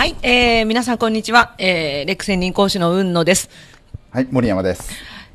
はい、えー、皆さんこんにちは、えー、レック専任講師の雲野です。はい、森山です。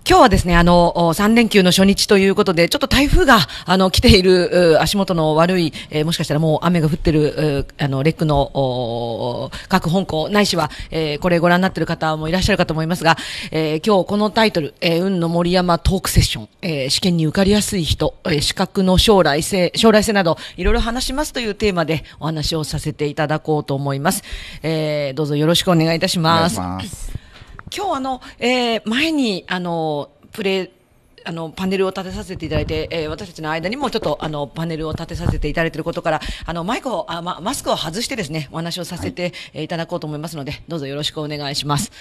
今日はですね、あの、3連休の初日ということで、ちょっと台風が、あの、来ている、足元の悪い、えー、もしかしたらもう雨が降ってる、あの、レックの、各本校、ないしは、えー、これご覧になってる方もいらっしゃるかと思いますが、えー、今日このタイトル、えー、運の森山トークセッション、えー、試験に受かりやすい人、えー、資格の将来性、将来性など、いろいろ話しますというテーマでお話をさせていただこうと思います。えー、どうぞよろしくお願いいたします。お願いします今日あの、えー、前に、あの、プレイ、あの、パネルを立てさせていただいて、えー、私たちの間にもちょっと、あの、パネルを立てさせていただいていることから、あの、マイクを、あま、マスクを外してですね、お話をさせていただこうと思いますので、はい、どうぞよろしくお願いします。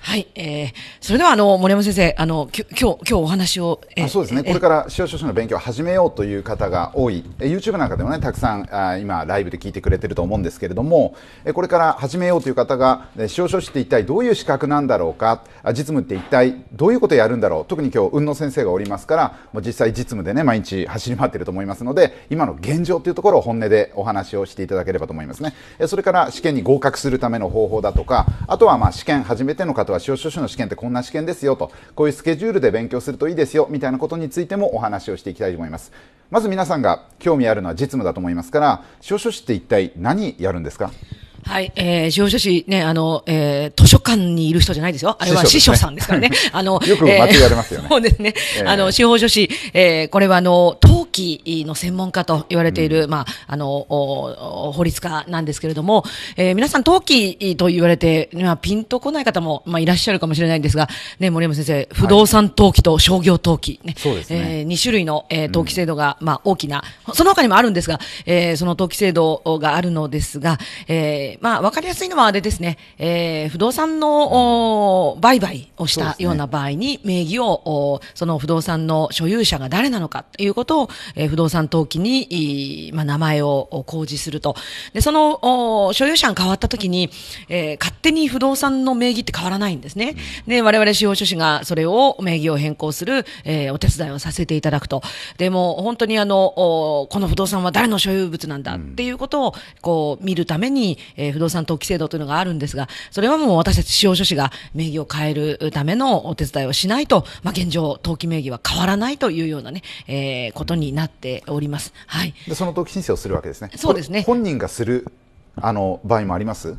はい、えー、それではあの森山先生、あのき今日今日お話を、えー、そうですね、これから司法書士の勉強を始めようという方が多い、えー、YouTube なんかでもね、たくさんあ今、ライブで聞いてくれてると思うんですけれども、えー、これから始めようという方が、司法書士って一体どういう資格なんだろうか、実務って一体どういうことやるんだろう、特に今日運野先生がおりますから、もう実際、実務でね、毎日走り回ってると思いますので、今の現状というところを本音でお話をしていただければと思いますね。それから試験に合格するための方法だとか、あとはまあ試験初めての方はは司法書士の試験ってこんな試験ですよと、こういうスケジュールで勉強するといいですよみたいなことについてもお話をしていきたいと思います。まず皆さんが興味あるのは実務だと思いますから、司法書士って一体何やるんですかはい、えー、上書士ね、あの、えー、図書館にいる人じゃないですよ。あれは師匠さんですからね。あの、よく間違われますよね。そうですね。あの、司法書士、えー、これはあの、陶器の専門家と言われている、まあ、あの、法律家なんですけれども、えー、皆さん陶器と言われて、まあ、ピンとこない方も、まあ、いらっしゃるかもしれないんですが、ね、森山先生、不動産登記と商業登記、ねそうですねえー、2種類の、えー、登記制度が、まあ、大きな、その他にもあるんですが、えー、その登記制度があるのですが、えーまあ、わかりやすいのはあれですね、えー、不動産の、売買をしたような場合に、名義を、その不動産の所有者が誰なのかということを、えー、不動産登記に、まあ、名前を公示すると。で、その、所有者が変わったときに、えー、勝手に不動産の名義って変わらないんですね。で、我々司法書士がそれを名義を変更する、えー、お手伝いをさせていただくと。でも、本当にあの、この不動産は誰の所有物なんだっていうことを、こう、見るために、えー、不動産登記制度というのがあるんですが、それはもう私たち司法書士が名義を変えるためのお手伝いをしないと、まあ、現状、登記名義は変わらないというようなね、えー、ことになっております。はい。で、その登記申請をするわけですね。そうですね。本人がする、あの、場合もあります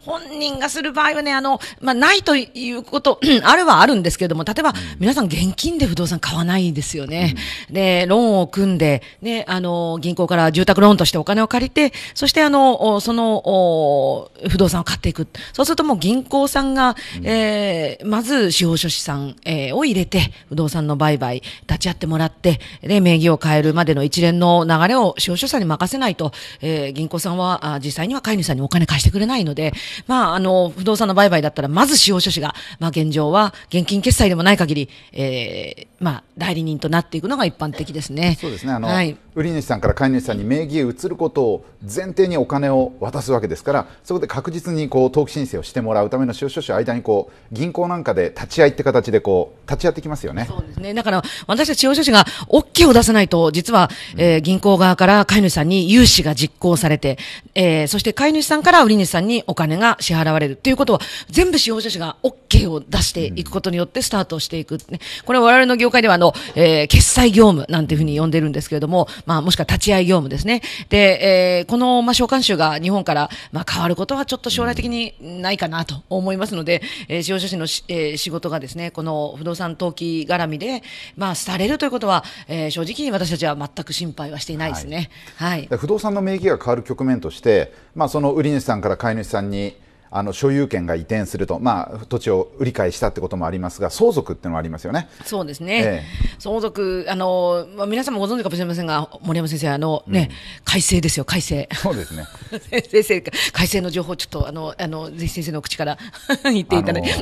本人がする場合はね、あの、まあ、ないということ、あるはあるんですけれども、例えば、皆さん現金で不動産買わないですよね。うん、で、ローンを組んで、ね、あの、銀行から住宅ローンとしてお金を借りて、そしてあの、その、不動産を買っていく。そうするともう銀行さんが、うん、えー、まず司法書士さん、えー、を入れて、不動産の売買、立ち会ってもらって、で、名義を変えるまでの一連の流れを司法書士さんに任せないと、えー、銀行さんは、実際には飼い主さんにお金貸してくれないので、まあ、あの、不動産の売買だったら、まず使用書士が、まあ、現状は現金決済でもない限り、えー、まあ、代理人となっていくのが一般的ですね。そうですね。あの、はい、売り主さんから買い主さんに名義へ移ることを前提にお金を渡すわけですから、そこで確実にこう登記申請をしてもらうための収書書間にこう銀行なんかで立ち会いって形でこう立ち会ってきますよね。そうですね。だから私たち司法書士が OK を出さないと実は、えー、銀行側から買い主さんに融資が実行されて、えー、そして買い主さんから売り主さんにお金が支払われるということは全部司法書士が OK を出していくことによってスタートしていく、ね、これは我々の業業界ではあの、えー、決済業務なんていうふうに呼んでるんですけれども、まあ、もしくは立ち会い業務ですね。で、えー、この、まあ、召喚集が日本から、まあ、変わることはちょっと将来的にないかなと思いますので、えー、司法書士のし、えー、仕事がですね、この不動産登記絡みで、まあ、廃れるということは、えー、正直に私たちは全く心配はしていないですね。はい。はい、不動産の名義が変わる局面として、まあ、その売り主さんから買い主さんに、あの所有権が移転すると、まあ、土地を売り買いしたってこともありますが、相続っていうのはありますよねそうですね、ええ、相続あの、まあ、皆さんもご存知かもしれませんが、森山先生、あのね、うん、改正ですよ、改正。そうですね 先生改正の情報、ちょっとあのあのぜひ先生の口から 言っていただいて。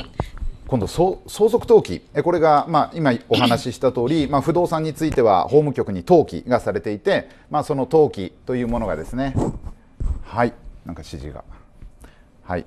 今度相続登記、これが、まあ、今お話しした通り、まあ、不動産については法務局に登記がされていて、まあ、その登記というものがですね、はい、なんか指示が、はい、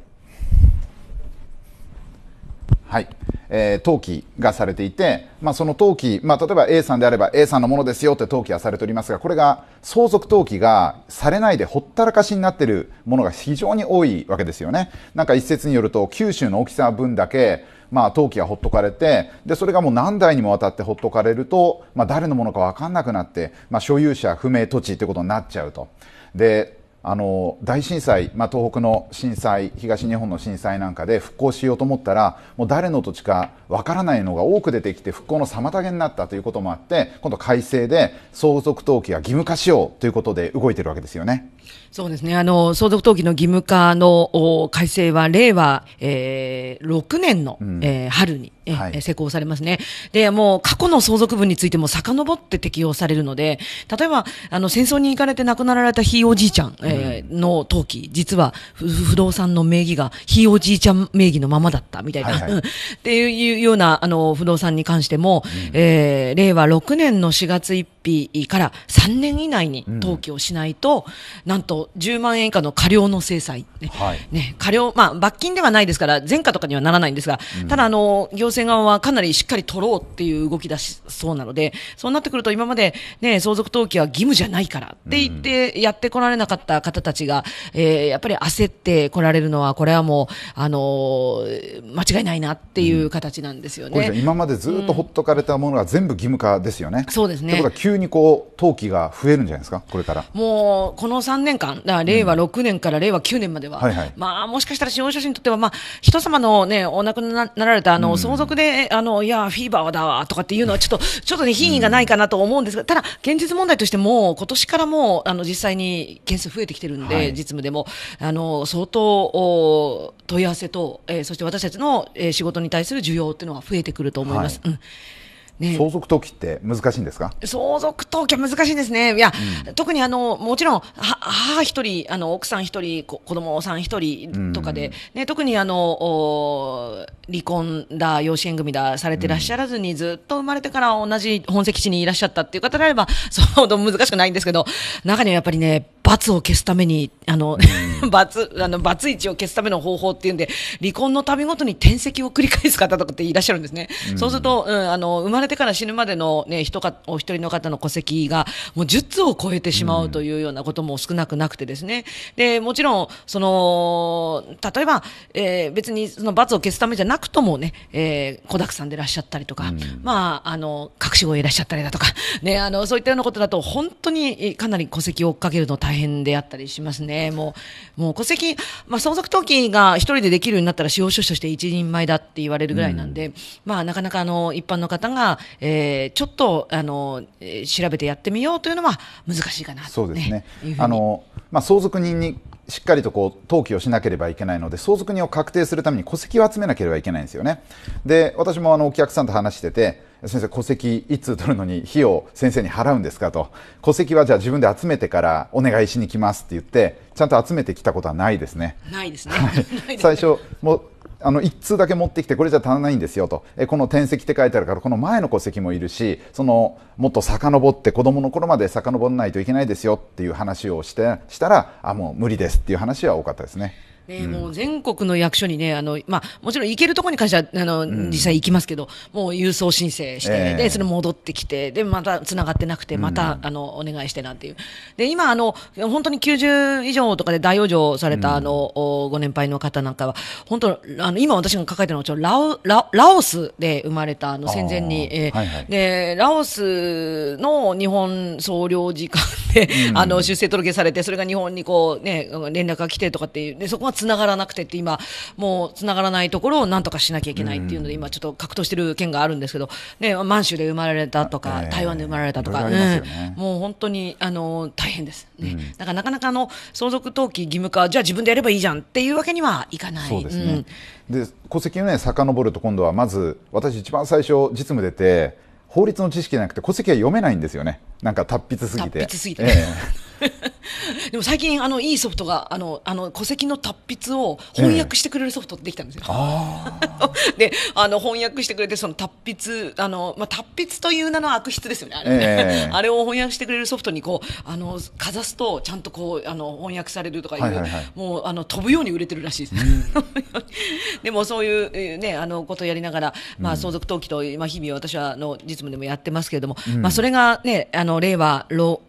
はいえー、登記がされていて、まあ、その登記、まあ、例えば A さんであれば A さんのものですよって登記はされておりますがこれが相続登記がされないでほったらかしになっているものが非常に多いわけですよね。なんか一説によると九州の大きさ分だけまあ、登記がほっとかれてでそれがもう何代にもわたってほっとかれると、まあ、誰のものか分かんなくなって、まあ、所有者不明土地ということになっちゃうと。であの大震災、まあ、東北の震災東日本の震災なんかで復興しようと思ったらもう誰の土地かわからないのが多く出てきて復興の妨げになったということもあって今度改正で相続登記が義務化しようということで動いてるわけですよね。そうですね。あの、相続登記の義務化の改正は、令和、えー、6年の、うん、えー、春に、えーはい、施行されますね。で、もう過去の相続分についても遡って適用されるので、例えば、あの、戦争に行かれて亡くなられたひいおじいちゃん、えー、の登記、実は不動産の名義がひいおじいちゃん名義のままだったみたいな、はいはい、っていうような、あの、不動産に関しても、うん、えー、令和6年の4月1日から3年以内に登記をしないと、うんんと10万円以下の過料の制裁、ね、はい、ね過料、まあ、罰金ではないですから、前科とかにはならないんですが、うん、ただあの、行政側はかなりしっかり取ろうっていう動きだしそうなので、そうなってくると、今まで、ね、相続登記は義務じゃないからって言って、やってこられなかった方たちが、うん、えー、やっぱり焦ってこられるのは、これはもう、あのー、間違いないなっていう形なんですよね。うん、今までずっとほっとかれたものが全部義務化ですよね。そうですね。ということは、急にこう、登記が増えるんじゃないですか、これから。もうこの3年年間、だ令和6年から令和9年までは、はいはい、まあ、もしかしたら司法書士にとっては、まあ、人様のね、お亡くなられた、あの、相続で、あの、いや、フィーバーだわ、とかっていうのは、ちょっと、ちょっとね、品位がないかなと思うんですが、ただ、現実問題としても、今年からもう、あの、実際に件数増えてきてるんで、はい、実務でも、あの、相当、お問い合わせと、えー、そして私たちの、えー、仕事に対する需要っていうのは増えてくると思います。はい、うんね、相続登記って難しいんですか相続登記は難しいですね。いや、うん、特にあの、もちろん、母一人、あの、奥さん一人、子供さん一人とかで、うん、ね、特にあの、離婚だ、養子縁組だ、されてらっしゃらずに、ずっと生まれてから同じ本籍地にいらっしゃったっていう方であれば、そう、難しくないんですけど、中にはやっぱりね、罰を消すために、あの、罰、あの、罰位置を消すための方法っていうんで、離婚の度ごとに転籍を繰り返す方とかっていらっしゃるんですね。うん、そうすると、うん、あの、生まれてから死ぬまでのね、人か、お一人の方の戸籍が、もう10通を超えてしまうというようなことも少なくなくてですね。で、もちろん、その、例えば、えー、別にその罰を消すためじゃなくともね、えー、子だくさんでいらっしゃったりとか、うん、まあ、あの、隠し子いらっしゃったりだとか、ね、あの、そういったようなことだと、本当にかなり戸籍を追っかけるの大変変であったりしますね。もう、もう戸籍、まあ、相続登記が一人でできるようになったら司法書士として一人前だって言われるぐらいなんで、うん、まあ、なかなかあの、一般の方が、えー、ちょっと、あの、調べてやってみようというのは難しいかなと、ね、そうですね。あの、まあ、相続人にしっかりとこう登記をしなければいけないので相続人を確定するために戸籍を集めなければいけないんですよねで私もあのお客さんと話してて先生戸籍いつ取るのに費用先生に払うんですかと戸籍はじゃあ自分で集めてからお願いしに来ますって言ってちゃんと集めてきたことはないですねないですね、はい、最初もあの1通だけ持ってきてこれじゃ足らないんですよとこの転籍って書いてあるからこの前の戸籍もいるしそのもっと遡って子どもの頃まで遡らないといけないですよっていう話をしてしたらあもう無理ですっていう話は多かったですね。ね、うん、もう全国の役所にね、あの、まあ、もちろん行けるところに関しては、あの、うん、実際行きますけど、もう郵送申請して、えー、で、それ戻ってきて、で、また繋がってなくて、また、うん、あの、お願いしてなんていう。で、今、あの、本当に90以上とかで大往生された、あの、ご年配の方なんかは、本当、あの、今私が抱えてるのは、ラオ、ララオスで生まれた、あの、戦前に、えーはいはい、で、ラオスの日本総領事館で、あの、出生届されて、それが日本にこう、ね、連絡が来てとかっていう、で、そこが繋がらなくてって今、もう繋がらないところをなんとかしなきゃいけないっていうので、今ちょっと格闘してる県があるんですけど、ね、満州で生まれたとか、台湾で生まれたとか、もう本当に、あの、大変です。ね。だからなかなかあの、相続登記義務化、じゃあ自分でやればいいじゃんっていうわけにはいかない。そうですね。で、戸籍をね、遡ると今度はまず、私一番最初実務出て、法律の知識じゃなくて戸籍は読めないんですよね。なんか達筆すぎて。達筆すぎて。え でも最近あのいいソフトがあのあの戸籍の達筆を翻訳してくれるソフトできたんですよ。ええ、であの翻訳してくれてその達筆あのまあ達筆という名の悪質ですよねあれね、え、あれを翻訳してくれるソフトにこうあのかざすとちゃんとこうあの翻訳されるとかいう、はいはいはい、もうあの飛ぶように売れてるらしいです。うん、でもそういうねあのことをやりながらまあ相続登記とまあ日々私はの実務でもやってますけれども、うん、まあそれがねあの令和老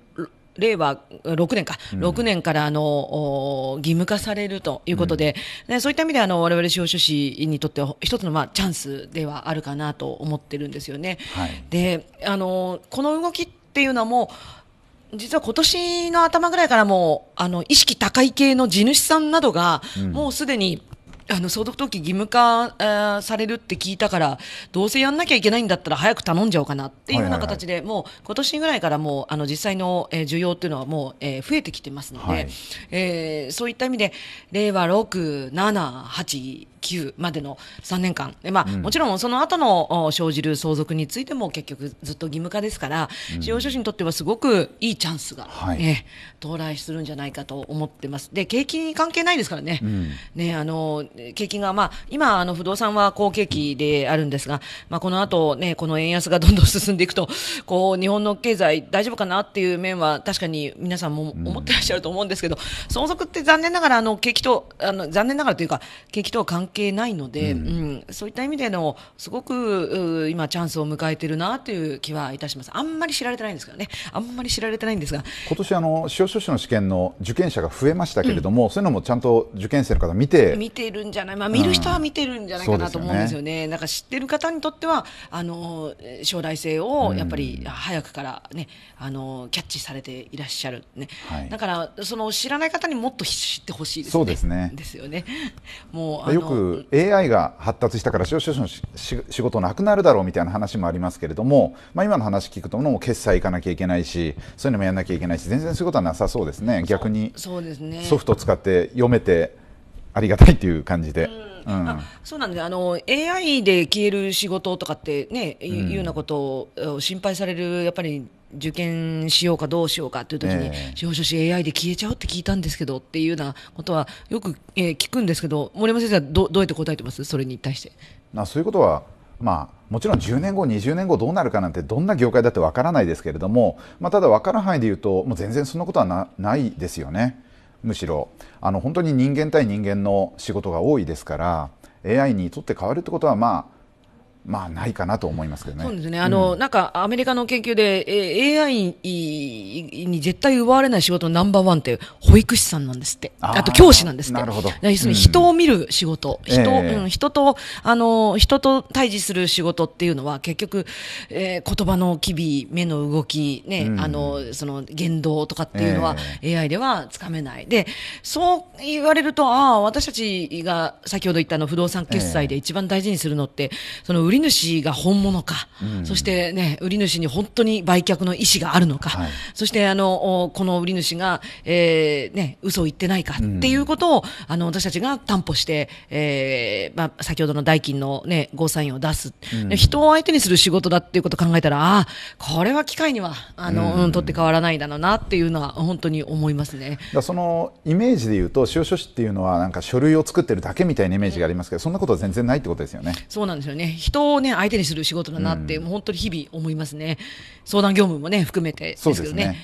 令和6年か、うん、6年からあの義務化されるということで、うんね、そういった意味であの我々司法書士にとっては一つのまあチャンスではあるかなと思ってるんですよね。はい、であのこの動きっていうのも実は今年の頭ぐらいからもうあの意識高い系の地主さんなどが、もうすでに、あの相続登記義務化、えー、されるって聞いたからどうせやんなきゃいけないんだったら早く頼んじゃおうかなっていうような形で、もう今年ぐらいからもうあの実際の、えー、需要っていうのはもう、えー、増えてきてますので、はい、えー、そういった意味で令和6、7、8 9までの3年間まあ、うん、もちろんその後の生じる相続についても結局ずっと義務化ですから、司法書士にとってはすごくいいチャンスが、はい、え到来するんじゃないかと思ってます。で景気に関係ないですからね、うん、ねあの景気が、まあ、今あの不動産は好景気であるんですが、まあ、この後、ね、この円安がどんどん進んでいくとこう日本の経済大丈夫かなっていう面は確かに皆さんも思ってらっしゃると思うんですけど、相続って残念ながらあの景気とあの残念ながらというか景気と関係係ないので、うん、うん、そういった意味でのすごく今チャンスを迎えてるなという気はいたしますあんまり知られてないんですけどねあんまり知られてないんですが今年あの司法書士の試験の受験者が増えましたけれども、うん、そういうのもちゃんと受験生の方見て見てるんじゃない、まあ、見る人は見てるんじゃないかなと思うんですよねうん、なんか知ってる方にとってはあの将来性をやっぱり早くからね、あのキャッチされていらっしゃるね、はい、だからその知らない方にもっと知ってほしいですねそうですねですよねもうよく AI が発達したから少々の仕事なくなるだろうみたいな話もありますけれども、まあ、今の話聞くともう決済行かなきゃいけないしそういうのもやらなきゃいけないし全然そういうことはなさそうですね逆にソフト使って読めてありがたいという感じで。うん、あそうなんであの AI で消える仕事とかってね、ね、うん、いうようなことを心配されるやっぱり受験しようかどうしようかという時に、司法書士 AI で消えちゃうって聞いたんですけどっていうようなことはよく、え聞くんですけど森山先生はどどうやって答えてますそれに対してあそういうことは、まあ、もちろん10年後20年後どうなるかなんてどんな業界だってわからないですけれども、まあ、ただ分からないで言うともう全然そんなことはなないですよねむしろあの本当に人間対人間の仕事が多いですから AI にとって変わるってことはまあまあないかなと思いますけどね。そうですね。あの、うん、なんかアメリカの研究で、えー、AI に絶対奪われない仕事のナンバーワンって保育士さんなんですって。あと教師なんですって。なるほど。要するに人を見る仕事、うん、人、えー、うん、人とあの人と対峙する仕事っていうのは結局、えー、言葉の機微、目の動きね、うん、あのその言動とかっていうのは、えー、AI ではつかめない。で、そう言われるとああ私たちが先ほど言ったの不動産決済で一番大事にするのって、その売り主が本物か、うん、そしてね、売り主に本当に売却の意思があるのか、はい、そしてあの、この売り主が、えー、ね、嘘を言ってないかっていうことを、うん、あの、私たちが担保して、えー、まあ、先ほどの代金のね、ゴーサインを出す、うん、人を相手にする仕事だっていうことを考えたら、ああ、これは機械には、あの、うん、取って変わらないだろうなっていうのは、本当に思いますね。だそのイメージで言うと、塩書士っていうのは、なんか書類を作ってるだけみたいなイメージがありますけど、そんなことは全然ないってことですよね。そうなんですよね。人をね相手にする仕事だなって、もう本当に日々思いますね相談業務もね含めてですけどね。そうですね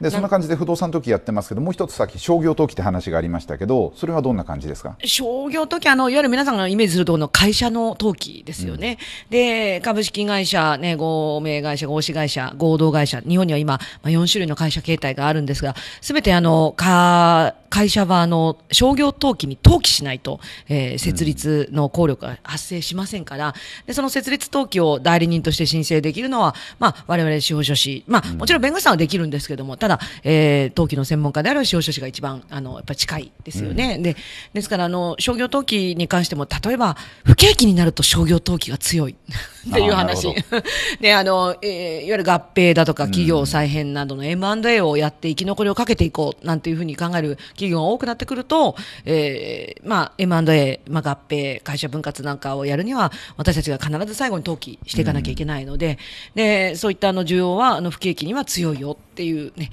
でそんな感じで不動産登記やってますけどもう一つさっき商業登記って話がありましたけどそれはどんな感じですか商業登記あのいわゆる皆さんがイメージするとこの会社の登記ですよね、うん、で株式会社、ね、合名会社合資会社合同会社日本には今、まあ、4種類の会社形態があるんですがすべてあのか会社はあの商業登記に登記しないと、えー、設立の効力が発生しませんから、でその設立登記を代理人として申請できるのは、まあ、我々司法書士、まあ、もちろん弁護士さんはできるんですけども、ただだ、えー、陶器の専門家である塩書士が一番、あの、やっぱ近いですよね。うん、で、ですから、あの、商業陶器に関しても、例えば、不景気になると商業陶器が強い っていう話。で、あの、えー、いわゆる合併だとか、企業再編などの M&A をやって生き残りをかけていこう、なんていうふうに考える企業が多くなってくると、えー、まあ、M&A、まあ、合併、会社分割なんかをやるには、私たちが必ず最後に登記していかなきゃいけないので、うん、で、そういったあの需要は、あの、不景気には強いよっていうね、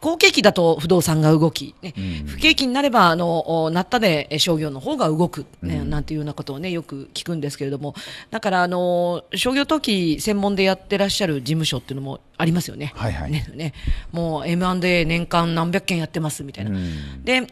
好景気だと不動産が動き、ね、不景気になればあのなったで商業の方が動く、ね、うん、なんていうようなことを、ね、よく聞くんですけれどもだからあの商業登記専門でやってらっしゃる事務所っていうのもありますよね、はいはい、ねねもう M&A 年間何百件やってますみたいな。うん、で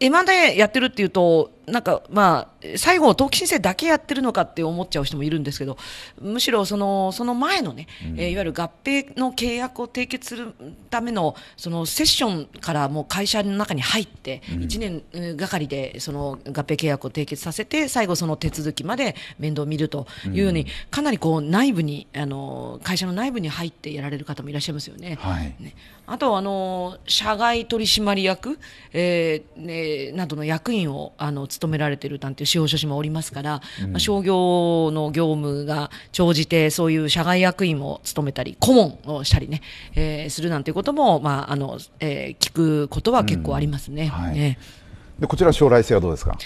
M&A やってるっていうと、なんかまあ、最後登記申請だけやってるのかって思っちゃう人もいるんですけど、むしろそのその前のね、うん、えいわゆる合併の契約を締結するためのそのセッションからもう会社の中に入って、1年がかりでその合併契約を締結させて、最後、その手続きまで面倒を見るというように、かなりこう内部にあの、会社の内部に入ってやられる方もいらっしゃいますよね。はい、ねあとあの社外取締役、えーねえー、などの役員をあの務められてるなんていう司法書士もおりますから、うん、まあ、商業の業務が長じてそういう社外役員を務めたり顧問をしたりね、えー、するなんていうことも、まああのえー、聞くことは結構ありますね。うんはい、でこちら将来性はどうですか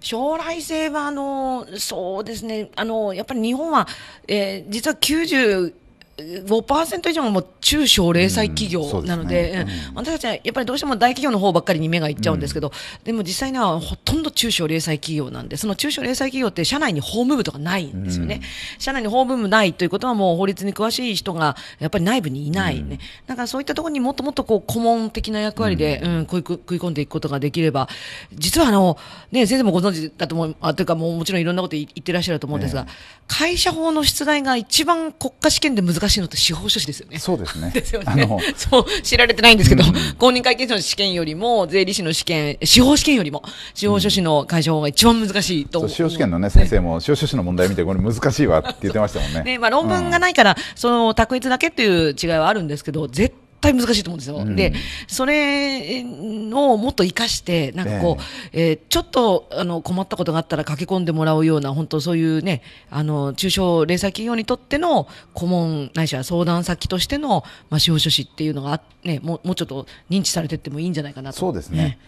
将来性はあのそうですねあのやっぱり日本は、えー、実は95%以上も中小零細企業なので、私たちはやっぱりどうしても大企業の方ばっかりに目がいっちゃうんですけど、でも実際にはほとんど中小零細企業なんで、その中小零細企業って社内に法務部とかないんですよね。社内に法務部ないということはもう法律に詳しい人がやっぱり内部にいないね。だからそういったところにもっともっとこう顧問的な役割で、うん、食い込んでいくことができれば、実はあの、ね、先生もご存知だと思う、あというかもうもちろんいろんなこと言ってらっしゃると思うんですが、会社法の出題が一番国家試験で難しいのって司法書士ですよね。そうですですね。ですよね。あのそう知られてないんですけど、うん、公認会計士の試験よりも税理士の試験、司法試験よりも司法書士の会消法が一番難しいと、うん、司法試験のね先生も司法書士の問題見てこれ難しいわって言ってましたもんね。ねまあ論文がないから、その択一だけっていう違いはあるんですけど絶対対難しいと思うんですよ。うん、で、それをもっと活かして、なんかこう、えー、ちょっとあの困ったことがあったら駆け込んでもらうような、本当そういうね、あの、中小零細企業にとっての顧問、ないしは相談先としての、まあ、司法書士っていうのが、ね、もう、もうちょっと認知されてってもいいんじゃないかなと。そうですね。ね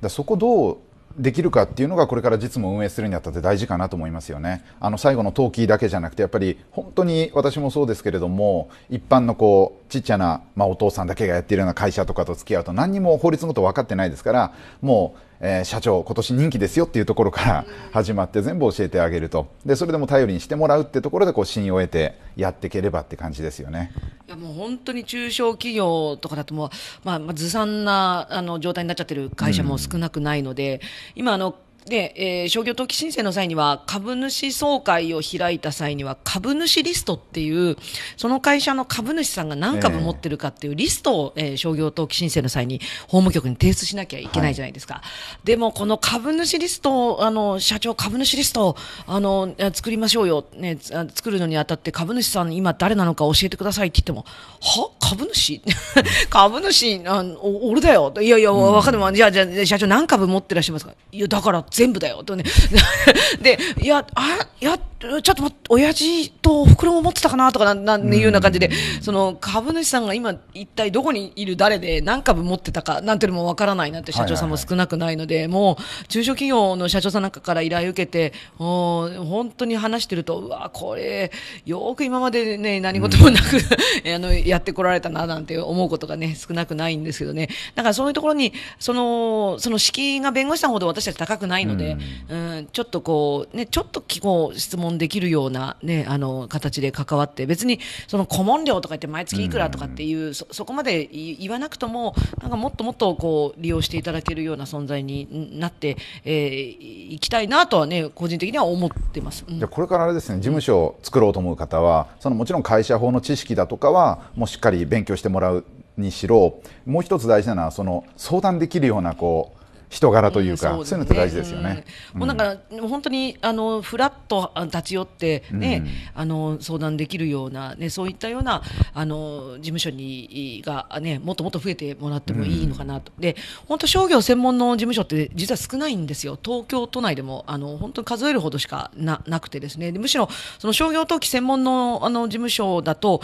だそこどうできるかっていうのがこれから実務を運営するにあたって大事かなと思いますよね。あの最後の登記だけじゃなくてやっぱり本当に私もそうですけれども一般のこうちっちゃな、まあ、お父さんだけがやっているような会社とかと付き合うと何にも法律のこと分かってないですからもう、えー、社長今年任期ですよっていうところから始まって全部教えてあげるとでそれでも頼りにしてもらうってところでこう信用を得てやっていければって感じですよね。いやもう本当に中小企業とかだともう、まあ、まあずさんなあの状態になっちゃってる会社も少なくないので、うん、今あので、えー、商業登記申請の際には、株主総会を開いた際には、株主リストっていう、その会社の株主さんが何株持ってるかっていうリストを、えー、商業登記申請の際に法務局に提出しなきゃいけないじゃないですか。はい、でも、この株主リストを、あの、社長株主リストを、あの、作りましょうよ。ね、作るのにあたって株主さん今誰なのか教えてくださいって言っても、は株主 株主あ、俺だよ。いやいや、わかんない。じゃあ、じゃあ、社長何株持ってらっしゃいますかいや、だから、全部だよとね でいやあやちょっと親父と袋も持ってたかなとかなんいうような感じで、その株主さんが今一体どこにいる誰で何株持ってたかなんていうのもわからないなって社長さんも少なくないので、もう中小企業の社長さんなんかから依頼受けてお本当に話してるとうわこれよく今までね何事もなく あのやってこられたななんて思うことがね少なくないんですけどねだからそういうところにそのその敷居が弁護士さんほど私たち高くないないので、うん、うんちょっとこう、ね、ちょっとこう質問できるような、ね、あの形で関わって、別にその顧問料とか言って、毎月いくらとかっていう、うん、そそこまで言わなくとも、なんかもっともっとこう利用していただけるような存在になって、えー、いきたいなとはね、個人的には思ってます、うん、これからあれですね、事務所を作ろうと思う方は、そのもちろん会社法の知識だとかは、もうしっかり勉強してもらうにしろ、もう一つ大事なのは、その相談できるようなこう、人柄というか、そういうのって大事ですよね。もうなんか、本当にあのフラッと立ち寄ってね、あの相談できるようなねそういったようなあの事務所にがねもっともっと増えてもらってもいいのかなと。で本当商業専門の事務所って実は少ないんですよ。東京都内でもあの本当に数えるほどしかななくてですね。むしろその商業登記専門のあの事務所だと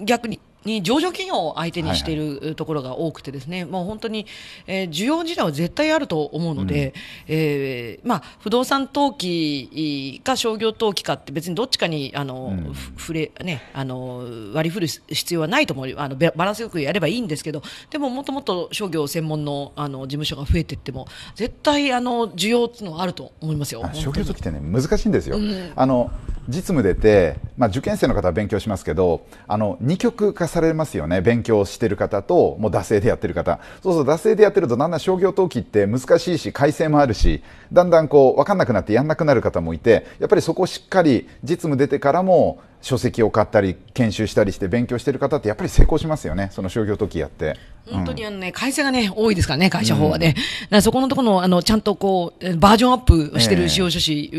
逆にに上場企業を相手にしているところが多くてですね、はいはい、もう本当に、えー、需要自体は絶対あると思うので、うん、えー、まあ、不動産投機か商業投機かって別にどっちかにあの、うん、ふれね、あの割り振る必要はないと思うあのバランスよくやればいいんですけどでももっともっと商業専門のあの事務所が増えていっても絶対あの需要っていうのはあると思いますよ。商業投機ってね難しいんですよ、うん、あの実務出て、まあ、受験生の方は勉強しますけどあの2極化されますよね勉強してる方ともう惰性でやってる方そうそう惰性でやってるとだんだん商業登記って難しいし改正もあるしだんだんこうわかんなくなってやんなくなる方もいてやっぱりそこをしっかり実務出てからも書籍を買ったり研修したりして勉強してる方ってやっぱり成功しますよね、その商業時やって。本当にあのね、うん、会社がね、多いですからね、会社法はね。うん、そこのところの、あの、ちゃんとこう、バージョンアップしてる使用書士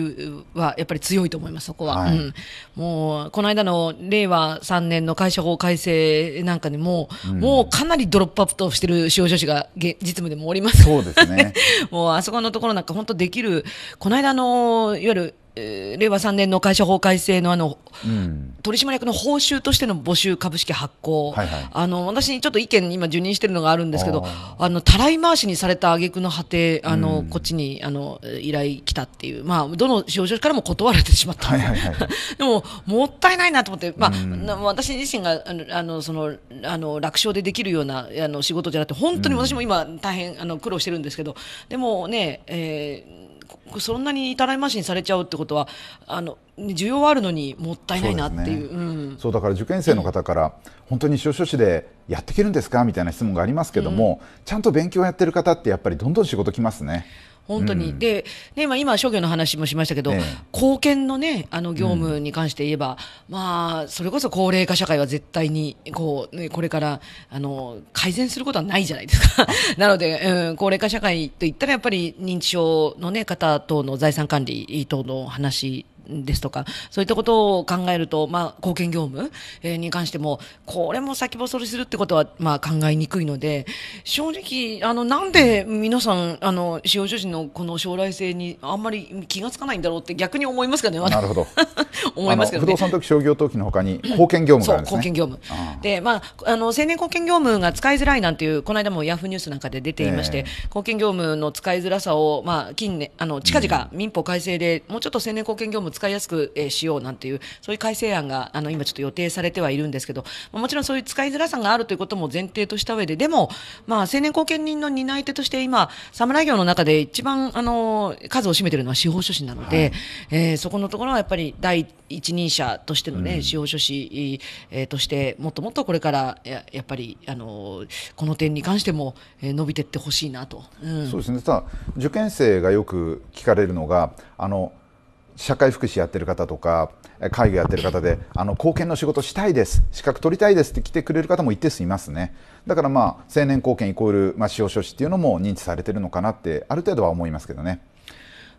は、やっぱり強いと思います、そこは。はい、うん、もう、この間の令和3年の会社法改正なんかでも、うん、もうかなりドロップアップとしてる使用書士が実務でもおります。そうですね。もう、あそこのところなんか本当できる、この間の、いわゆる、令和3年の会社法改正のあの、うん、取締役の報酬としての募集株式発行、はいはい、あの私、ちょっと意見、今、受任してるのがあるんですけど、あのたらい回しにされた挙句の果て、あの、うん、こっちにあの依頼来たっていう、まあ、どの上場からも断られてしまった、はいはいはい、でも、もったいないなと思って、まあ、うん、私自身があのそのあの楽勝でできるようなあの仕事じゃなくて、本当に私も今、大変あの苦労してるんですけど、でもね、えーそんなに至らいましにされちゃうってことはあの需要はあるのにもったいないなっていうそう、ねうん、そうだから受験生の方から、本当に司書士でやっていけるんですかみたいな質問がありますけども、うん、ちゃんと勉強をやってる方ってやっぱりどんどん仕事来ますね。本当に、うん、で、ね、まあ、今、諸行の話もしましたけど、ええ、貢献のね、あの業務に関して言えば、うん、まあ、それこそ高齢化社会は絶対に、こう、ね、これから、あの、改善することはないじゃないですか。なので、うん、高齢化社会といったら、やっぱり認知症のね、方等の財産管理等の話ですとか、そういったことを考えると、まあ、貢献業務に関しても、これも先細りするってことは、まあ、考えにくいので、正直、あの、なんで皆さん、あの、使用書士のこの将来性にあんまり気がつかないんだろうって逆に思いますかね、なるほど。思いますけど、ね、不動産と商業登記のほかに、貢献業務があるんです、ね、貢献業務。で、まあ、あの、青年貢献業務が使いづらいなんていう、この間もヤフーニュースなんかで出ていまして、えー、貢献業務の使いづらさを、まあ、近年、あの、近々民法改正で、もうちょっと青年貢献業務使いやすく、えー、しようなんていう、そういう改正案が、あの、今ちょっと予定されてはいるんですけど、もちろんそういう使いづらさがあるということも前提とした上で、でも、まあ、青年後見人の担い手として今、侍業の中で一番、あの、数を占めてるのは司法書士なので、はい、えー、そこのところはやっぱり第一人者としてのね、うん、司法書士、えー、として、もっともっとこれからや、やっぱり、あの、この点に関しても、えー、伸びていってほしいなと。うん、そうですね。た受験生がよく聞かれるのが、あの、社会福祉やってる方とか介護やってる方であの貢献の仕事したいです資格取りたいですって来てくれる方も一定数いますねだからまあ成年貢献イコール、まあ、使用書士っていうのも認知されてるのかなってある程度は思いますけどね。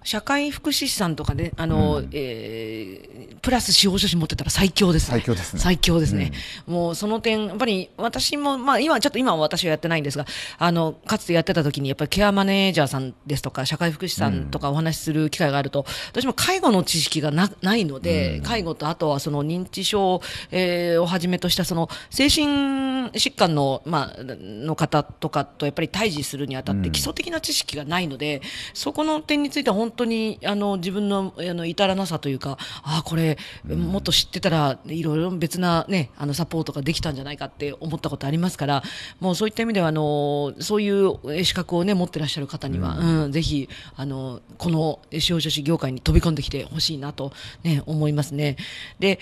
社会福祉士さんとかで、あの、うん、えー、プラス司法書士持ってたら最強ですね。最強ですね。最強ですね。うん、もうその点、やっぱり私も、まあ今、ちょっと今は私はやってないんですが、あの、かつてやってた時に、やっぱりケアマネージャーさんですとか、社会福祉士さんとかお話しする機会があると、うん、私も介護の知識がなないので、介護とあとはその認知症、えー、をはじめとした、その精神疾患の、まあ、の方とかとやっぱり対峙するにあたって基礎的な知識がないので、そこの点については本当にあの自分のあの至らなさというかああこれ、もっと知ってたらいろいろ別な、ね、あのサポートができたんじゃないかって思ったことありますからもうそういった意味ではあのそういう資格を、ね、持ってらっしゃる方には、うん、うん、ぜひあのこの司法書士業界に飛び込んできてほしいなと、ね、思いますね。で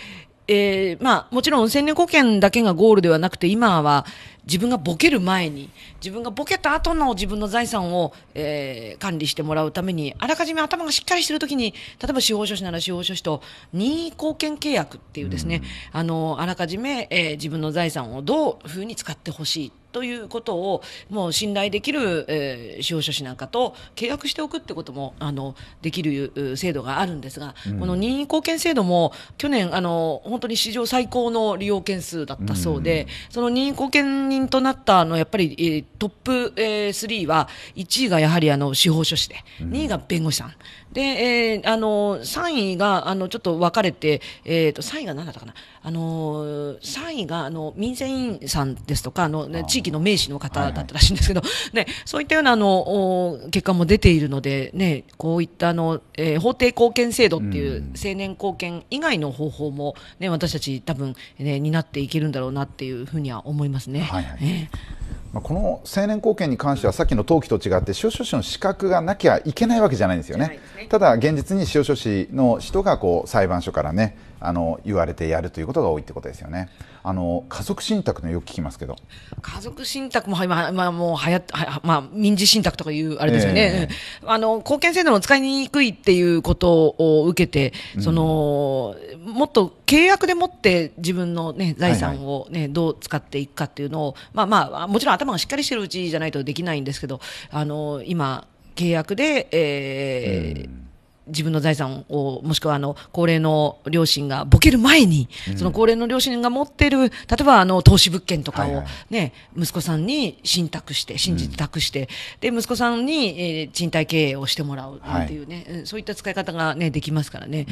えー、まあ、もちろん千年保険だけがゴールではなくて、今は自分がボケる前に、自分がボケた後の自分の財産を、えー、管理してもらうために、あらかじめ頭がしっかりしてるときに、例えば司法書士なら司法書士と任意貢献契約っていうですね、うん、あの、あらかじめ、えー、自分の財産をどういうふうに使ってほしい。ということをもう信頼できる、えー、司法書士なんかと契約しておくってこともあのできる制度があるんですが、うん、この任意貢献制度も去年あの本当に史上最高の利用件数だったそうで、うん、その任意貢献人となったのやっぱり、トップ、えー、3は1位がやはりあの司法書士で、2位が弁護士さん。で、えー、あの、3位が、あの、ちょっと分かれて、えっ、ー、と、3位が何だったかな。あの、3位が、あの、民生委員さんですとか、あの、ね、地域の名士の方だったらしいんですけど、はいはい、ね、そういったような、あの、結果も出ているので、ね、こういった、あの、えー、法定貢献制度っていう、青年貢献以外の方法も、ね、私たち多分、ね、担っていけるんだろうなっていうふうには思いますね。はいはい、えーまあ、この成年後見に関してはさっきの登記と違って司法書士の資格がなきゃいけないわけじゃないんですよね。ねただ現実に司法書士の人がこう裁判所からねあの言われてやるということが多いってことですよね。あの家族信託のよく聞きますけど。家族信託も今あ、もうはやまあ民事信託とかいうあれですよね。えー、あの貢献制度の使いにくいっていうことを受けて、その、うん、もっと契約でもって自分のね財産をね、はいはい、どう使っていくかっていうのをまあまあもちろん頭がしっかりしてるうちじゃないとできないんですけど、あの今契約で。えー、うん自分の財産を、もしくはあの、高齢の両親がボケる前に、その高齢の両親が持ってる、例えばあの、投資物件とかをね、息子さんに信託して、信じて託して、で、息子さんに、え賃貸経営をしてもらうっていうね、そういった使い方がね、できますからね。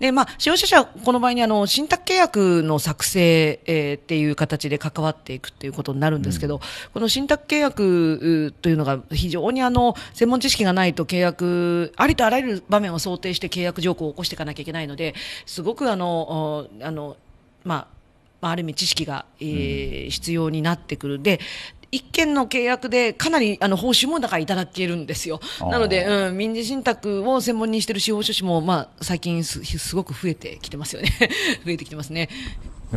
で、まあ、使用者者はこの場合にあの、信託契約の作成、えっていう形で関わっていくっていうことになるんですけど、この信託契約というのが非常にあの、専門知識がないと契約、ありとあらゆる場面をを想定して契約条項を起こしていかなきゃいけないので、すごくあの、あの、まあ、あ、る意味知識が、えー、必要になってくる。で、一件の契約でかなりあの報酬もだからいただけるんですよ。なので、うん、民事信託を専門にしている司法書士も、まあ、最近すすごく増えてきてますよね。増えてきてますね。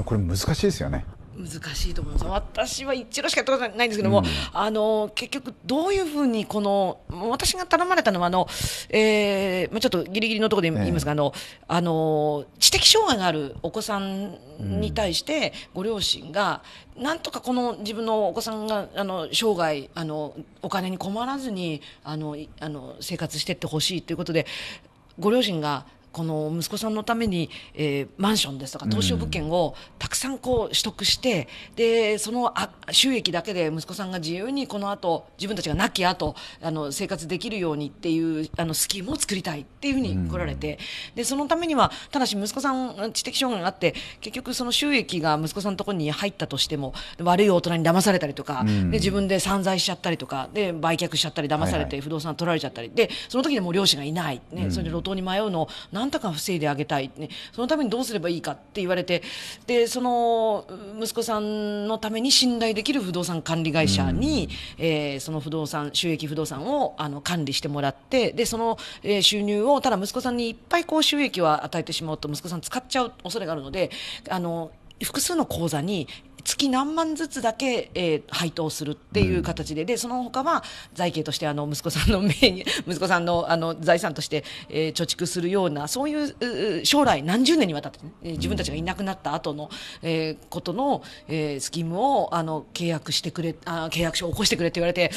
これ難しいですよね。難しいと思います私は一度しかやったことないんですけども、うん、あの結局、どういうふうにこの私が頼まれたのはあの、えーまあ、ちょっとぎりぎりのところで言いますが、えあのあの知的障害があるお子さんに対して、ご両親が、うん、なんとかこの自分のお子さんがあの生涯あのお金に困らずにあのあの生活していってほしいということでご両親がこの息子さんのために、えー、マンションですとか投資物件をたくさんこう取得して、うん、でそのあ収益だけで息子さんが自由にこの後自分たちが亡き後あの生活できるようにっていうあのスキームを作りたいっていうふうに来られて、うん、でそのためにはただし息子さん知的障害があって結局その収益が息子さんのところに入ったとしても悪い大人に騙されたりとか、うん、で自分で散財しちゃったりとかで売却しちゃったり騙されて不動産取られちゃったり、はいはい、でその時でも両親がいない、ね、それで路頭に迷うのをなんとか防いであげたい、ね、そのためにどうすればいいかって言われてでその息子さんのために信頼できる不動産管理会社に、うん、えー、その不動産収益不動産をあの管理してもらってでその、え収入をただ息子さんにいっぱいこう収益を与えてしまうと息子さん使っちゃう恐れがあるのであの複数の口座に月何万ずつだけ、えー、配当するっていう形で、うん、でその他は財形としてあの息子さんの名に 息子さんのあの財産として、えー、貯蓄するようなそういう将来何十年にわたって、ね、自分たちがいなくなった後の、えー、ことの、えー、スキームをあの契約してくれあ契約書を起こしてくれって言われて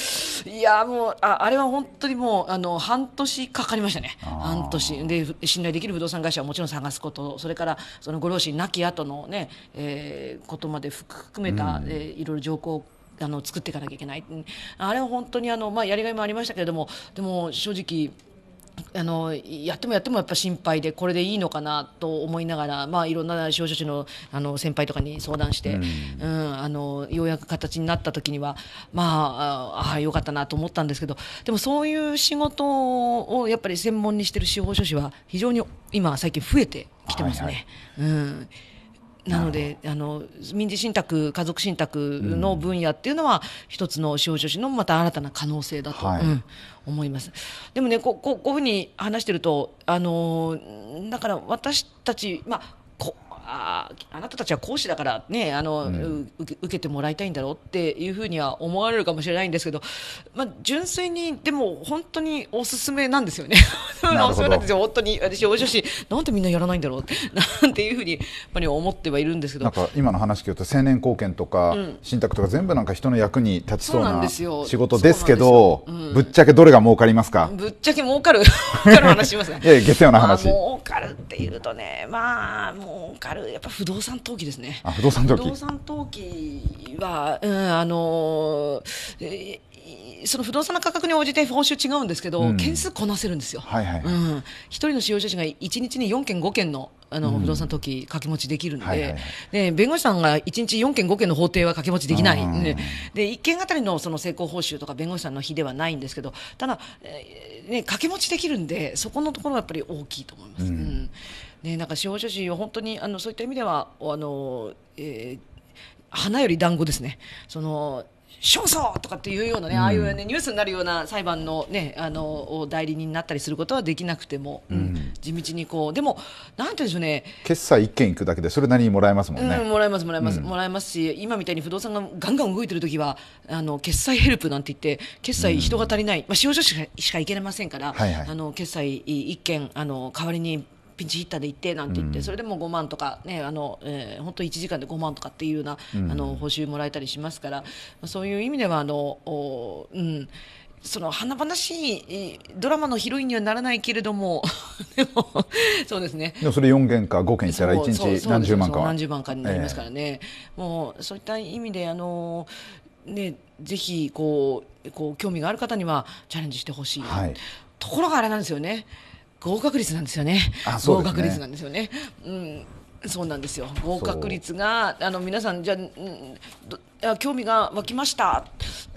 いやもうああれは本当にもうあの半年かかりましたね半年で信頼できる不動産会社はもちろん探すことそれからそのご両親亡き後のね、えー、ことまで含含めた、うん、えー、いろいろ条項あの作っていかなきゃいけないあれは本当にあの、まあ、やりがいもありましたけれどもでも正直あのやってもやってもやっぱ心配でこれでいいのかなと思いながら、まあ、いろんな少女誌のあの先輩とかに相談して、うん、うん、あのようやく形になった時には、まあ、ああよかったなと思ったんですけどでもそういう仕事をやっぱり専門にしてる司法書士は非常に今最近増えてきてますね。はいはい、うんなのであの民事信託家族信託の分野っていうのは、うん、一つの司法書士のまた新たな可能性だと、はいうん、思いますでもねこここういうふうに話してるとあのだから私たち、まあ、ああなたたちは講師だからねあの、うん、受けてもらいたいんだろうっていうふうには思われるかもしれないんですけど、まあ、純粋にでも本当におすすめなんですよね。おすなんですよ本当に私お女子なんでみんなやらないんだろうなんていうふうにやっぱり思ってはいるんですけどなんか今の話聞くと青年貢献とか、うん、信託とか全部なんか人の役に立ちそうな仕事ですけど、うん、ぶっちゃけどれが儲かりますかぶっちゃけ儲かる儲かる話しますね。いや下世話な話儲かるっていうとねまあ儲かあるやっぱ不動産投機ですね。あ不動産投機。不動産投機は、うん、あのー、その不動産の価格に応じて報酬違うんですけど、うん、件数こなせるんですよ、はいはい、うん、1人の使用者が1日に4件、5件のあの、不動産登記掛け持ちできるのではいはいはい、で、弁護士さんが1日4件、5件の法廷は掛け持ちできない、ね、で1件あたりのその成功報酬とか弁護士さんの費ではないんですけど、ただ、えー、ね、掛け持ちできるんで、そこのところはやっぱり大きいと思います。うんね、なんか司法書士本当にあのそういった意味ではあの、えー、花より団子ですね。その勝訴とかっていうようなね、うん、ああいう、ね、ニュースになるような裁判の,、ね、あの代理人になったりすることはできなくても、うん、地道にこうでも、なんていうんでしょうね決済1件いくだけでそれなりにもらえますもんね、うん、もらえますもらえます、もらえますし今みたいに不動産がガンガン動いてる時はあの決済ヘルプなんて言って決済人が足りない、まあ、使用書しかしか行けませんから、はいはい、あの決済1件あの代わりにピンチヒッターで行ってなんて言って、それでも5万とかねあの、えー、本当1時間で5万とかっていうような、あの報酬もらえたりしますからそういう意味ではあのおうんその華々しいドラマのヒロインにはならないけれども でもそうですねでもそれ4件か5件したら1日何十万か何十万かになりますからね、えー、もうそういった意味であのねぜひこうこう興味がある方にはチャレンジしてほしい、はい、ところがあれなんですよね合格率なんですよね。あそうね合格率なんですよね。うん。そうなんですよ合格率があの皆さんじゃうあ興味が湧きました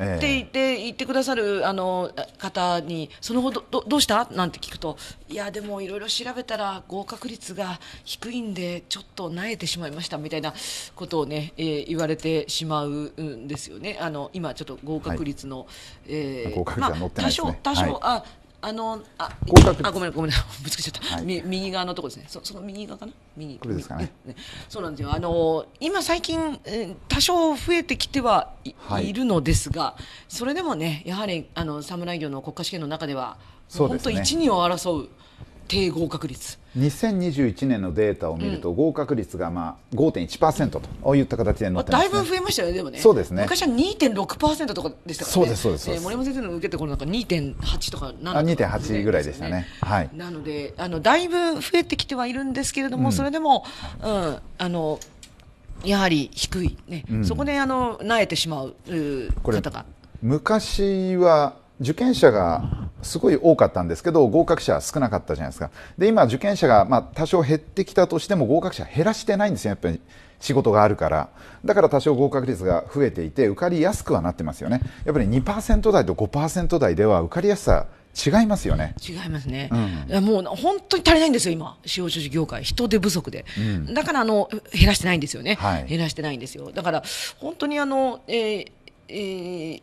って言って、言ってくださるあの方にそのほどどどうしたなんて聞くといやでもいろいろ調べたら合格率が低いんでちょっとなえてしまいましたみたいなことをね、えー、言われてしまうんですよねあの今ちょっと合格率の、はい、えー、合格率が載ってないですね、まあ、多少多少、はい、ああのああごめんごめん ぶつけちゃった、はい、右側のとこですねそその右側かな右これですかね、ね、そうなんですよあの今最近多少増えてきては、はい、いるのですがそれでもねやはりあの侍業の国家試験の中では、本当一二を争う低合格率2021年のデータを見ると、合格率がまあ5.1%といった形で載ってます、ね、だいぶ増えましたよね、でもね、そうですね昔は2.6%とかでしたからね、そうですそうです、えー、森本先生の受けた頃なんか2.8とか7とか、ね、2.8ぐらいでしたね、はい、なのであの、だいぶ増えてきてはいるんですけれども、うん、それでも、うん、あのやはり低いね、うん、そこであの萎えてしまう方が。昔は受験者がすごい多かったんですけど合格者は少なかったじゃないですかで今受験者がまあ多少減ってきたとしても合格者減らしてないんですよやっぱり仕事があるからだから多少合格率が増えていて受かりやすくはなってますよねやっぱり2%台と5%台では受かりやすさ違いますよね。違いますね。うん、もう本当に足りないんですよ、今。司法書士業界。人手不足で。うん、だから、あの、減らしてないんですよね、はい、減らしてないんですよ。だから、本当にあの、えー、えー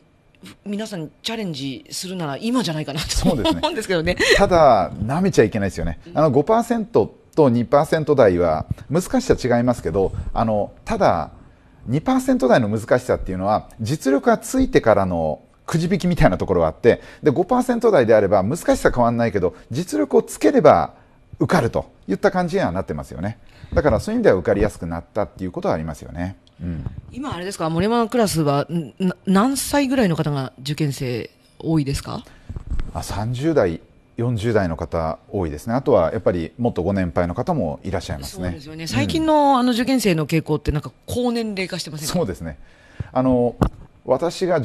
皆さんチャレンジするなら今じゃないかなと思うんですけどね、ね、ただなめちゃいけないですよねあの5%と2%台は難しさ違いますけどあのただ2%台の難しさっていうのは実力がついてからのくじ引きみたいなところがあってで5%台であれば難しさ変わらないけど実力をつければ受かるといった感じにはなってますよねだからそういう意味では受かりやすくなったっていうことはありますよね。うん、今あれですか森山クラスは何歳ぐらいの方が受験生多いですかあ30代40代の方多いですね、あとはやっぱりもっとご年配の方もいらっしゃいますね、ね、最近の,、あの受験生の傾向って、なんか高年齢化してませんそうですねあの私が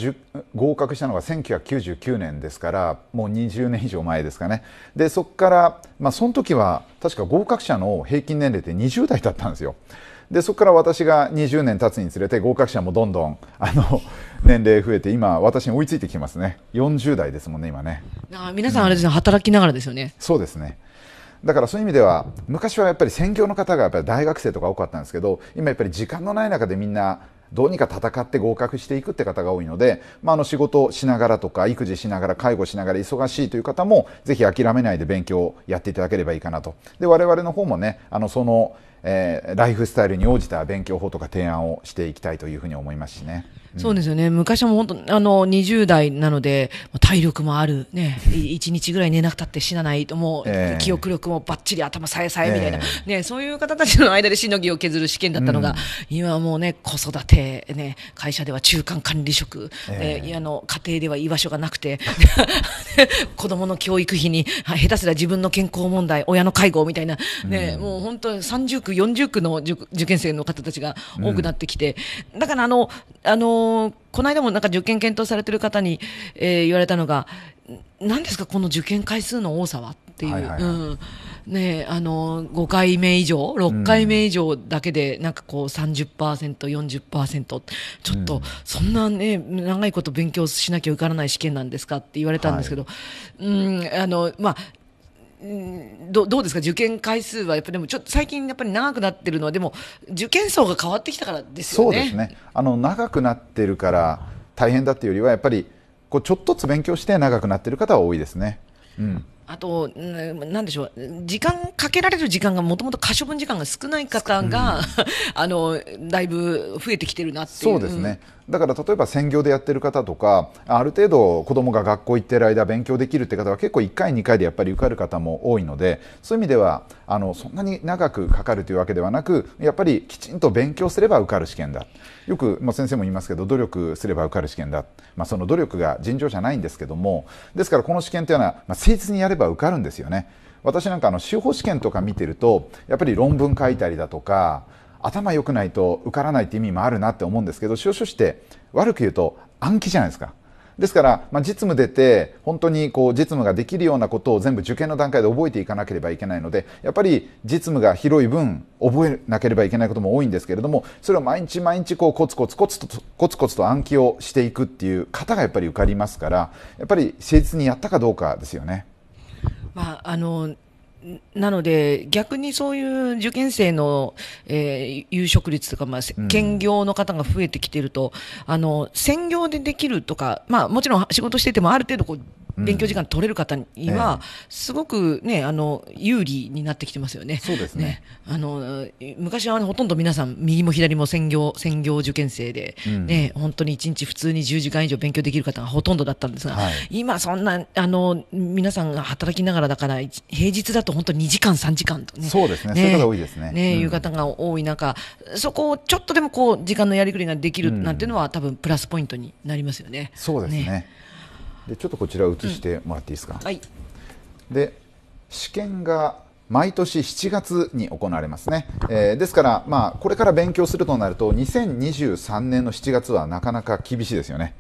合格したのが1999年ですからもう20年以上前ですかねでそこから、まあ、その時は確か合格者の平均年齢って20代だったんですよでそこから私が20年経つにつれて合格者もどんどんあの年齢増えて今私に追いついてきますね40代ですもんね今ねあ皆さんあれですね、うん、働きながらですよねそうですねだからそういう意味では昔はやっぱり選挙の方がやっぱり大学生とか多かったんですけど今やっぱり時間のない中でみんなどうにか戦って合格していくって方が多いので、まあ、あの仕事をしながらとか育児しながら介護しながら忙しいという方もぜひ諦めないで勉強をやっていただければいいかなとで我々の方もねあのそのえー、ライフスタイルに応じた勉強法とか提案をしていきたいというふうに思いますしね。そうですよね。昔も本当、あの、20代なので、体力もある、ね、1日ぐらい寝なくたって死なないと、もう、えー、記憶力もばっちり頭さえさえみたいな、えー、ね、そういう方たちの間でしのぎを削る試験だったのが、うん、今はもうね、子育て、ね、会社では中間管理職、えー、あの家庭では居場所がなくて、子供の教育費に、下手すら自分の健康問題、親の介護みたいな、ね、うん、もう本当30区、40区の受験生の方たちが多くなってきて、うん、だからあの、あの、この間もなんか受験検討されてる方に、えー、言われたのが、何ですか、この受験回数の多さはっていう。5回目以上、6回目以上だけで、なんかこう30%、40%、ちょっと、そんなね、長いこと勉強しなきゃ受からない試験なんですかって言われたんですけど、はい、うん、あの、まあ、どどうですか受験回数はやっぱでもちょっと最近やっぱり長くなってるのはでも受験層が変わってきたからですよね。そうですね。あの長くなってるから大変だっていうよりはやっぱりこうちょっとずつ勉強して長くなってる方は多いですね。うん。あと、なんでしょう、時間かけられる時間がもともと可処分時間が少ない方が、うん、あのだいぶ増えてきてるなってそうですね、だから例えば専業でやってる方とか、ある程度、子どもが学校行ってる間、勉強できるって方は結構1回、2回でやっぱり受かる方も多いので、そういう意味では、あのそんなに長くかかるというわけではなく、やっぱりきちんと勉強すれば受かる試験だ、よく、まあ、先生も言いますけど、努力すれば受かる試験だ、まあ、その努力が尋常じゃないんですけども、ですからこの試験というのは、まあ、誠実にやればば受かるんですよね。私なんかあの司法試験とか見てるとやっぱり論文書いたりだとか頭良くないと受からないって意味もあるなって思うんですけど司法書士って悪く言うと暗記じゃないですか。ですから、まあ、実務出て本当にこう実務ができるようなことを全部受験の段階で覚えていかなければいけないのでやっぱり実務が広い分覚えなければいけないことも多いんですけれどもそれを毎日毎日こうコツコツコツとコツコツと暗記をしていくっていう方がやっぱり受かりますからやっぱり誠実にやったかどうかですよね。まあ、あの、なので、逆にそういう受験生の、えー、有職率とか、まあ、兼業の方が増えてきてると、うん、あの、専業でできるとか、まあ、もちろん仕事しててもある程度こう、勉強時間取れる方には、すごくね、あの、有利になってきてますよね。そうですね。ねあの、昔は、ね、ほとんど皆さん、右も左も専業、専業受験生で、うん、ね、本当に1日普通に10時間以上勉強できる方がほとんどだったんですが、はい、今そんな、あの、皆さんが働きながらだから、平日だと本当2時間、3時間とね。そうですね。ねそういう方多いですね。ね、いう方が多い中、そこをちょっとでもこう、時間のやりくりができるなんていうのは、うん、多分プラスポイントになりますよね。そうですねねでちょっとこちら移してもらっていいですか、うんはい、で試験が毎年7月に行われますね、えー、ですから、まあ、これから勉強するとなると2023年の7月はなかなか厳しいですよね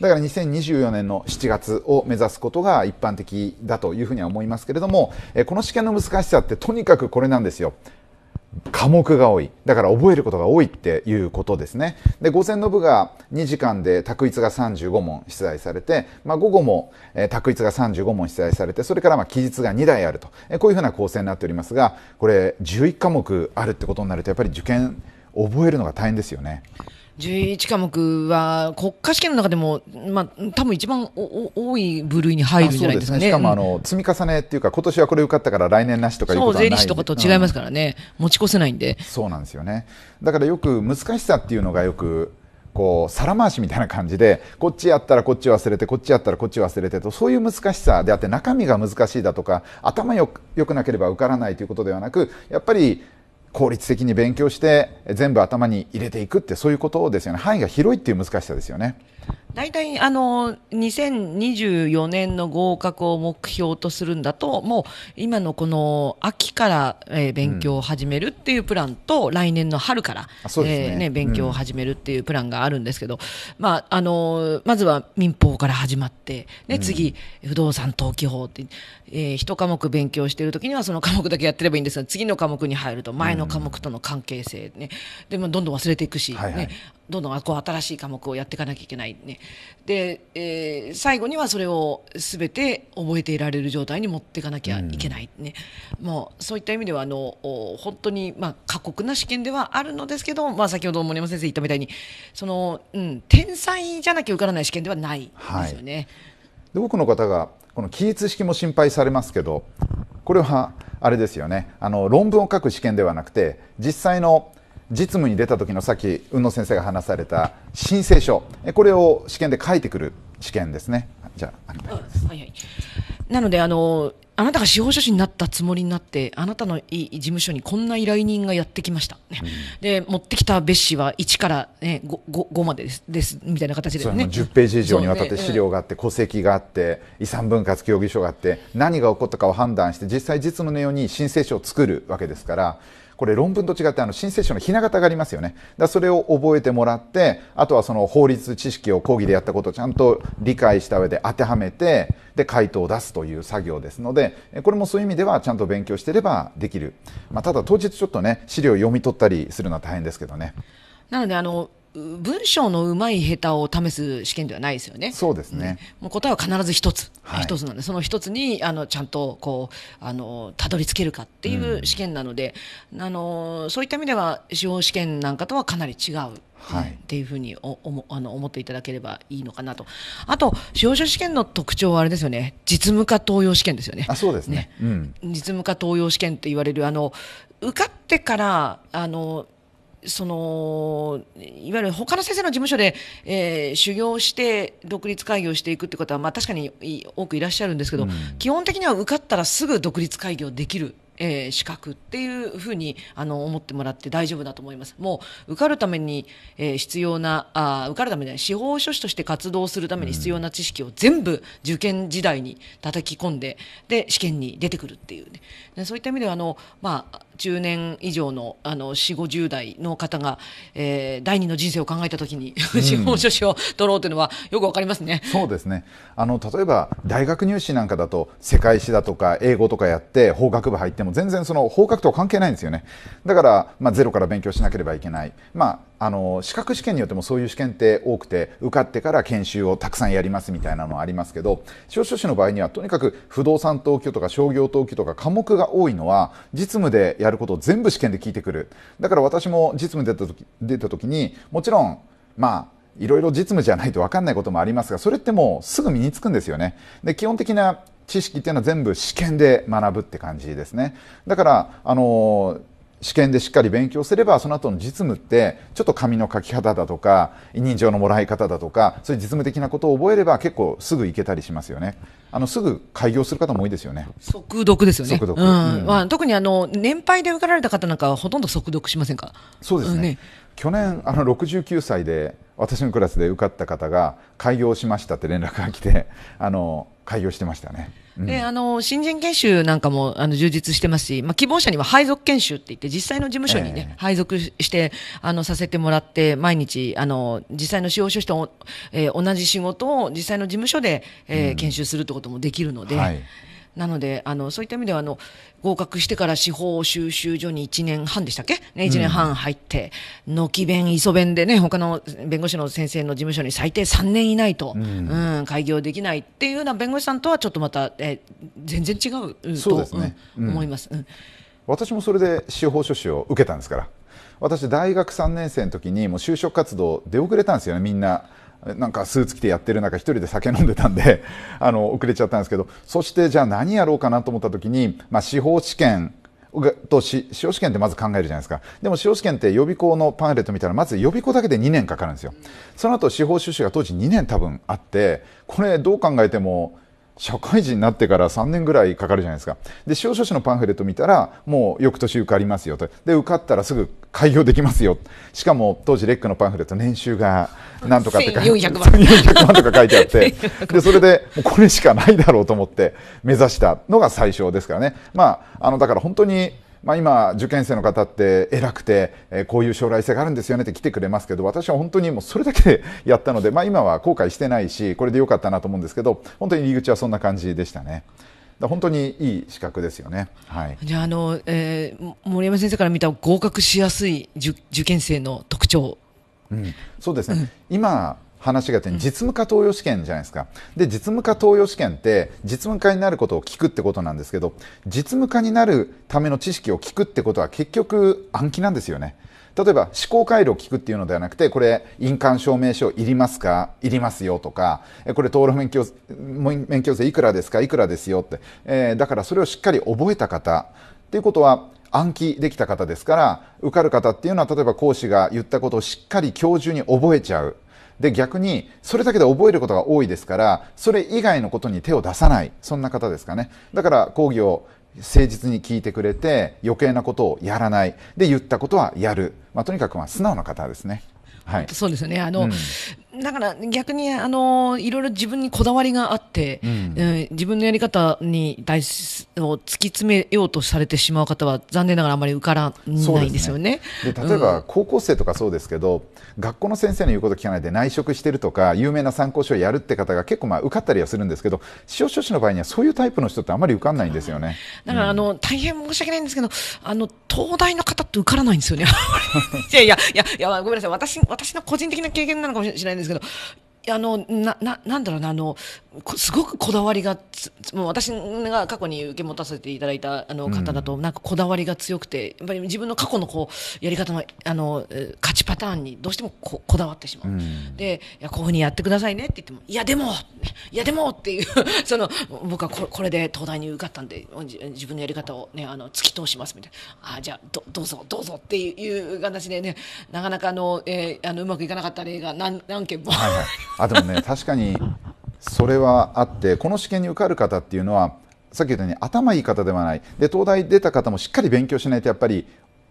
だから2024年の7月を目指すことが一般的だというふうには思いますけれども、えー、この試験の難しさってとにかくこれなんですよ科目が多いだから覚えることが多いっていうことですねで午前の部が2時間で択一が35問出題されて、まあ、午後も、え択一が35問出題されてそれからまあ期日が2台あると、えこういうふうな構成になっておりますがこれ11科目あるってことになるとやっぱり受験覚えるのが大変ですよね。11科目は国家試験の中でも、まあ、多分一番お多い部類に入るんじゃないですかね。ねしかもあの、うん、積み重ねっていうか今年はこれ受かったから来年なしとかいうことはない税理士とかと違いますからね、うん、持ち越せないんでそうなんですよねだからよく難しさっていうのがよくこう皿回しみたいな感じでこっちやったらこっち忘れてこっちやったらこっち忘れてとそういう難しさであって中身が難しいだとか頭よくよくなければ受からないということではなくやっぱり効率的に勉強して全部頭に入れていくってそういうことですよね範囲が広いっていう難しさですよね。大体あの2024年の合格を目標とするんだともう今のこの秋から、えー、勉強を始めるっていうプランと、うん、来年の春から、ねえーね、勉強を始めるっていうプランがあるんですけど、うん、まあ、あのまずは民法から始まって、ね、次、うん、不動産登記法って、えー、一科目勉強しているときにはその科目だけやってればいいんですが次の科目に入ると前の科目との関係性ね、でもどんどん忘れていくし、はいはい、ねどんどんこう新しい科目をやっていかなきゃいけないね。で、えー、最後にはそれを全て覚えていられる状態に持っていかなきゃいけないね。うん、もうそういった意味ではあの本当にまあ過酷な試験ではあるのですけど、まあ先ほど森山先生言ったみたいにそのうん天才じゃなきゃ受からない試験ではないですよね。はい、で多くの方がこの記述式も心配されますけど、これはあれですよね。あの論文を書く試験ではなくて実際の実務に出た時のさっき海野先生が話された申請書これを試験で書いてくる試験ですねじゃあはいはいなのであのあなたが司法書士になったつもりになってあなたのいい事務所にこんな依頼人がやってきました、うん、で持ってきた別紙は1から、5, 5までですですみたいな形で、ね、10ページ以上にわたって資料があって、ね、戸籍があって遺産分割協議書があって何が起こったかを判断して実際実務のように申請書を作るわけですから。これ論文と違ってあの新請書のひな形がありますよねだそれを覚えてもらってあとはその法律知識を講義でやったことをちゃんと理解した上で当てはめてで回答を出すという作業ですのでこれもそういう意味ではちゃんと勉強してればできる、まあ、ただ当日ちょっとね資料を読み取ったりするのは大変ですけどね。なのであの文章のうまい下手を試す試験ではないですよね。そうですね。もう答えは必ず一つ、はい、一つなんで、その一つにあのちゃんとこうあのたどり着けるかっていう試験なので、うん、あのそういった意味では司法試験なんかとはかなり違う。はい、っていうふうにおおもあの思っていただければいいのかなと、あと、司法書試験の特徴はあれですよね、実務家登用試験ですよね、あそうですね、ねうん、実務家登用試験と言われる、あの受かってからあのそのいわゆる他の先生の事務所で、えー、修行して独立開業していくってことは、まあ、確かに多くいらっしゃるんですけど、うん、基本的には受かったらすぐ独立開業できる。えー、資格っていうふうにあの思ってもらって大丈夫だと思います。もう受かるために、えー、必要なあ受かるために司法書士として活動するために必要な知識を全部受験時代に叩き込んでで試験に出てくるっていうね。そういった意味ではあのまあ10年以上のあの4 5 0代の方が、えー、第二の人生を考えたときに、うん、司法書士を取ろうというのはよくわかりますね。そうですねあの例えば大学入試なんかだと世界史だとか英語とかやって法学部入っても全然その法学とは関係ないんですよねだから、まあ、ゼロから勉強しなければいけない、まあ、あの資格試験によってもそういう試験って多くて受かってから研修をたくさんやりますみたいなのはありますけど司法書士の場合にはとにかく不動産登記とか商業登記とか科目が多いのは実務でやることを全部試験で聞いてくるだから私も実務出た時出た時にもちろんまあいろいろ実務じゃないと分かんないこともありますがそれってもうすぐ身につくんですよねで基本的な知識っていうのは全部試験で学ぶって感じですねだからあの試験でしっかり勉強すればその後の実務ってちょっと紙の書き方だとか委任状のもらい方だとかそういう実務的なことを覚えれば結構すぐ行けたりしますよねあのすぐ開業する方も多いですよね速読ですよね速読、うんうん、まあ、特にあの年配で受かられた方なんかはほとんど速読しませんかそうですねうんね、去年あの69歳で私のクラスで受かった方が開業しましたって連絡が来てあの開業してましたねで、あの、新人研修なんかも、あの、充実してますし、まあ、希望者には配属研修って言って、実際の事務所にね、えー、配属して、あの、させてもらって、毎日、あの、実際の司法書士と、えー、同じ仕事を、実際の事務所で、えー、研修するってこともできるので、はいなので、あの、そういった意味では、あの、合格してから司法収集所に1年半でしたっけね、1年半入って、軒、うん、弁、磯弁でね、他の弁護士の先生の事務所に最低3年いないと、うん、うん、開業できないっていうような弁護士さんとはちょっとまた、え全然違うと、ねうん、思います。うん私もそれで司法書士を受けたんですから私大学3年生の時にもう就職活動出遅れたんですよねみんななんかスーツ着てやってる中一人で酒飲んでたんで あの遅れちゃったんですけどそしてじゃあ何やろうかなと思った時に、まあ、司法試験と司法試験ってまず考えるじゃないですかでも司法試験って予備校のパンフレット見たらまず予備校だけで2年かかるんですよその後司法修士が当時2年多分あってこれどう考えても社会人になってから3年ぐらいかかるじゃないですか。で、司法書士のパンフレット見たら、もう翌年受かりますよと。で、受かったらすぐ開業できますよ。しかも、当時、レックのパンフレット、年収が何とかって書いて、万万とか書いてあって、で、それで、もうこれしかないだろうと思って目指したのが最初ですからね。まあ、あの、だから本当に、まあ、今受験生の方って偉くて、えこういう将来性があるんですよねって来てくれますけど私は本当にもうそれだけでやったので、まあ、今は後悔してないしこれでよかったなと思うんですけど本当に入り口はそんな感じでしたね。本当にいい資格ですよね。はい。じゃあ、あの、えー、森山先生から見た合格しやすい受受験生の特徴。うん、そうですね。うん、今話があって、実務家登用試験じゃないですか。で、実務家登用試験って、実務家になることを聞くってことなんですけど、実務家になるための知識を聞くってことは結局暗記なんですよね。例えば思考回路を聞くっていうのではなくてこれ印鑑証明書いりますかいりますよとかこれ登録免許免許制いくらですかいくらですよって、えー、だからそれをしっかり覚えた方っていうことは暗記できた方ですから受かる方っていうのは例えば講師が言ったことをしっかり今日中に覚えちゃう。で逆にそれだけで覚えることが多いですからそれ以外のことに手を出さないそんな方ですかねだから講義を誠実に聞いてくれて余計なことをやらないで言ったことはやる、まあ、とにかくまあ素直な方ですね。はい、そうですねあの、うんだから逆に、あのいろいろ自分にこだわりがあって、うん、えー、自分のやり方に対しを突き詰めようとされてしまう方は残念ながらあまり受からないですよね。で、ね、例えば高校生とかそうですけど、うん、学校の先生の言うこと聞かないで内職してるとか有名な参考書をやるって方が結構まあ受かったりはするんですけど司法書士の場合にはそういうタイプの人ってあまり受かんないんですよね。だから、あの、大変申し訳ないんですけどあの東大の方って受からないんですよね。いやいやいやごめんなさい私私の個人的な経験なのかもしれないんです diciendo, あのなななんだろうなあのすごくこだわりがもう私が過去に受け持たせていただいたあの方だと、うん、なんかこだわりが強くてやっぱり自分の過去のこうやり方のあの勝ちパターンにどうしてもここだわってしまう、うん、でいやこういうふうにやってくださいねって言ってもいやでもいやでもっていう その僕はここれで東大に受かったんで自分のやり方を、ね、あの突き通しますみたいなあじゃあどどうぞどうぞっていう話でねなかなかあの、えー、あのうまくいかなかった例が何何件も、はい、あでもね 確かにそれはあってこの試験に受かる方っていうのはさっき言ったように頭いい方ではないで東大出た方もしっかり勉強しないとやっぱり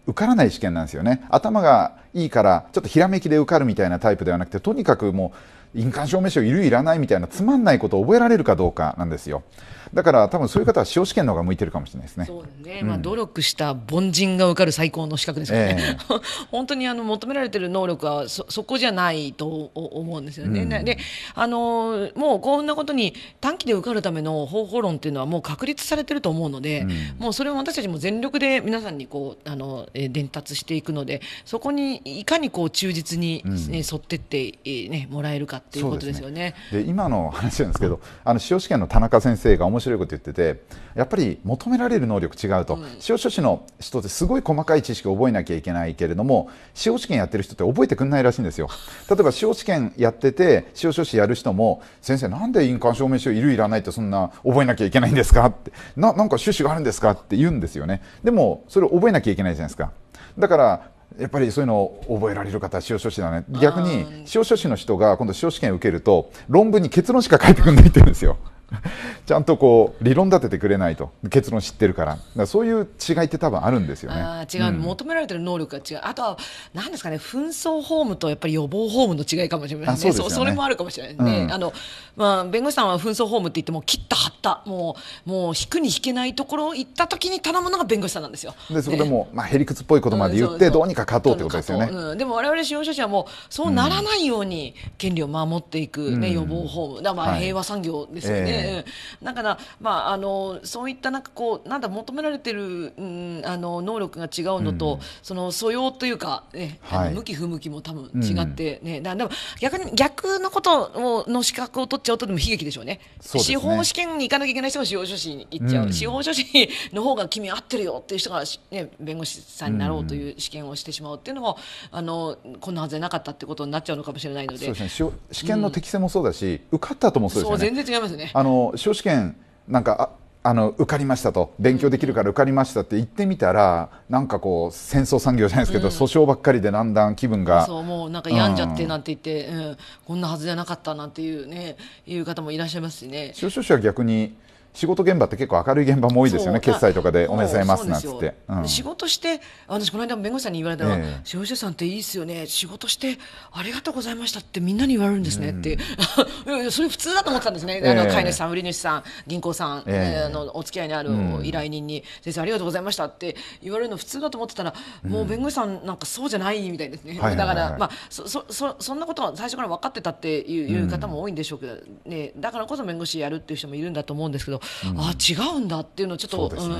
受からない試験なんですよね頭がいいからちょっとひらめきで受かるみたいなタイプではなくてとにかくもう印鑑証明書いるいらないみたいなつまんないことを覚えられるかどうかなんですよだから多分そういう方は司法試験の方が向いてるかもしれないですね。そうね、うん、まあ努力した凡人が受かる最高の資格ですからね。えー、本当にあの求められてる能力はそそこじゃないと思うんですよね。うん、で、あのもうこんなことに短期で受かるための方法論っていうのはもう確立されてると思うので、うん、もうそれを私たちも全力で皆さんにこうあの伝達していくので、そこにいかにこう忠実に、ね沿ってってねもらえるかっていうことですよね。で、ね、今の話なんですけど、あの司法試験の田中先生が面面白いこと言っててやっぱり求められる能力違うと、うん、司法書士の人ってすごい細かい知識を覚えなきゃいけないけれども司法試験やってる人って覚えてくんないらしいんですよ例えば司法試験やってて司法書士やる人も先生なんで印鑑証明書いるいらないってそんな覚えなきゃいけないんですかってななんか趣旨があるんですかって言うんですよねでもそれを覚えなきゃいけないじゃないですかだからやっぱりそういうのを覚えられる方は司法書士だね逆に司法書士の人が今度司法試験を受けると論文に結論しか書いてくんないって言うんですよ。ちゃんとこう理論立ててくれないと結論知ってるからからそういう違いって多分あるんですよねあ違う、うん、求められてる能力が違うあとは何ですかね紛争ホームとやっぱり予防ホームの違いかもしれない、ね、そう、ね、それもあるかもしれないね、うん、あのまあ、弁護士さんは紛争ホームって言っても切った張ったもうもう引くに引けないところを行った時に頼むのが弁護士さんなんですよでそこでも、ね、まあ、へりくつっぽいことまで言って、うん、どうにか勝とうってことですよね、うん、でも我々使用者はもうそうならないように権利を守っていく、ね予防ホームだまあ、平和産業ですよね、えーうん、だから、まあ、あのそういったなんかこうなんだ求められてる、うん、あの能力が違うのと、うん、その素養というか、ね、はい、あの向き不向きも多分違ってね、うん、だでも逆に逆のことをの資格を取っちゃうとでも悲劇でしょうね、ね、司法試験に行かなきゃいけない人が司法書士に行っちゃう、司法書士の方が君合ってるよっていう人が、ね、弁護士さんになろうという試験をしてしまうっていうのも、あのこんなはずなかったってことになっちゃうのかもしれないのでそうです、ね、試験の適性もそうだし、受かった後もそうですよね。全然違いますねあのの司法試験なんかあの受かりましたと勉強できるから受かりましたって言ってみたらなんかこう戦争産業じゃないですけど、うん、訴訟ばっかりでだんだん気分がそうもうなんか病んじゃってなんて言って、うん、うん、こんなはずじゃなかったなんていうねいう方もいらっしゃいますしね。司法書士は逆に仕事現場って結構明るい現場も多いですよね、決済とかでおめでとうございますなんつって、うん、仕事して、私、この間、弁護士さんに言われたのは、消費者さんっていいですよね、仕事してありがとうございましたってみんなに言われるんですねって、それ普通だと思ってたんですね、あの飼い主さん、売り主さん、銀行さん、えー、あのお付き合いにある依頼人に、先生、ありがとうございましたって言われるの普通だと思ってたら、もう弁護士さんなんかそうじゃないみたいですね、だから、まあそそ、そんなことは最初から分かってたっていう方も多いんでしょうけど、ね、だからこそ弁護士やるっていう人もいるんだと思うんですけど、うん、あ違うんだっていうのちょっとそう,、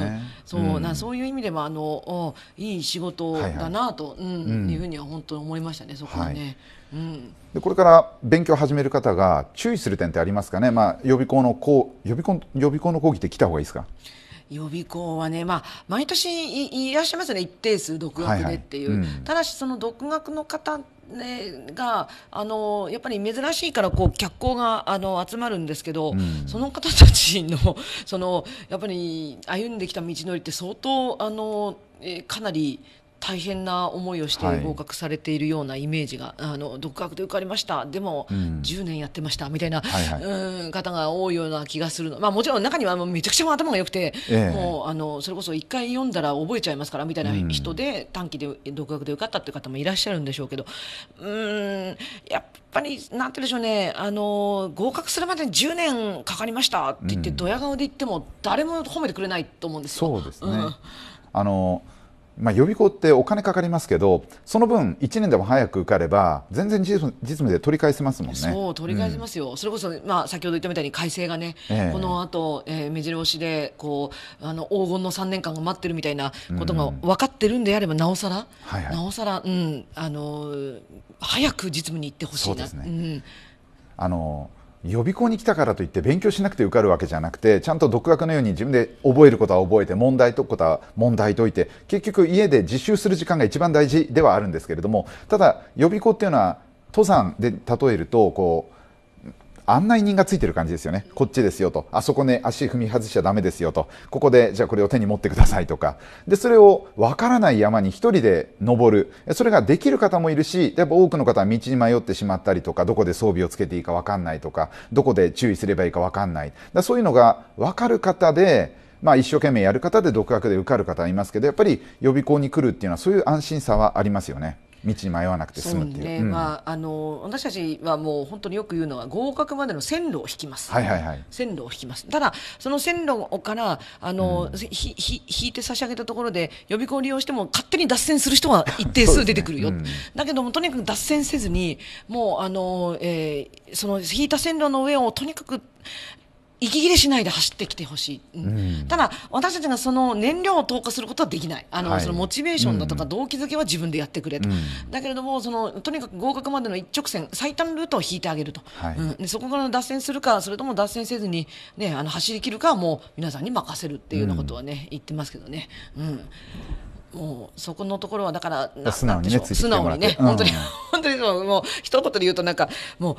そうなそういう意味でもあのいい仕事だなと、いうんいうふうには本当に思いましたねそこはね。うん、でこれから勉強を始める方が注意する点ってありますかね、まあ、予備校の予備校予備校の講義って来た方がいいですか予備校はね、まあ、毎年いらっしゃいますよね、一定数独学でっていう、はいはいうん、ただし、その独学の方ね、があのやっぱり珍しいからこう脚光があの集まるんですけど、うん、その方たちのそのやっぱり歩んできた道のりって相当あの、えかなり大変な思いをして合格されているようなイメージが、はい、あの独学で受かりました、でも、うん、10年やってましたみたいな、はいはい、うん方が多いような気がするの、まあ、もちろん中にはめちゃくちゃ頭が良くて、えー、もうあのそれこそ1回読んだら覚えちゃいますからみたいな人で、うん、短期で独学で受かったという方もいらっしゃるんでしょうけど、うんやっぱり、なんていうんでしょうねあの、合格するまでに10年かかりましたって言って、うん、ドヤ顔で言っても、誰も褒めてくれないと思うんですよ。そうですね、うん、あのまあ、予備校ってお金かかりますけどその分1年でも早く受かれば全然実務で取り返せますもんねそう取り返せますよ、うん、それこそ、まあ、先ほど言ったみたいに改正がね、えー、このあと、えー、目白押しでこうあの黄金の3年間が待ってるみたいなことが分かってるんであれば、なおさら、はいはい、なおさら、うん、あの早く実務に行ってほしいな。そうですね、うんあの予備校に来たからといって勉強しなくて受かるわけじゃなくてちゃんと独学のように自分で覚えることは覚えて問題解くことは問題解いて結局家で自習する時間が一番大事ではあるんですけれどもただ予備校っていうのは登山で例えるとこう案内人がついてる感じですよね。こっちですよと。あそこね、足踏み外しちゃダメですよと。ここで、じゃあこれを手に持ってくださいとか。で、それをわからない山に一人で登る。それができる方もいるし、やっぱ多くの方は道に迷ってしまったりとか、どこで装備をつけていいかわかんないとか、どこで注意すればいいかわかんない。だそういうのが分かる方で、まあ、一生懸命やる方で独学で受かる方いますけどやっぱり予備校に来るっていうのはそういう安心さはありますよね。道に迷わなくて済むっていう。ね、うん、まああの私たちはもう本当によく言うのは合格までの線路を引きます。はいはいはい。線路を引きます。ただその線路からあの、うん、ひひ引いて差し上げたところで予備校を利用しても勝手に脱線する人が一定数出てくるよ。ねうん、だけどもとにかく脱線せずにもうあの、えー、その引いた線路の上をとにかく息切れしないで走ってきてほしい、うん、ただ私たちがその燃料を投下することはできないあの、はい、そのモチベーションだとか動機づけは自分でやってくれと、うん、だけれどもそのとにかく合格までの一直線最短ルートを引いてあげると、はい、うん、でそこから脱線するかそれとも脱線せずに、ね、あの走りきるかはもう皆さんに任せるっていうようなことはね、言ってますけどね。うんもうそこのところはだから素直にね素直にね、うん、本当に 本当にもう一言で言うとなんかも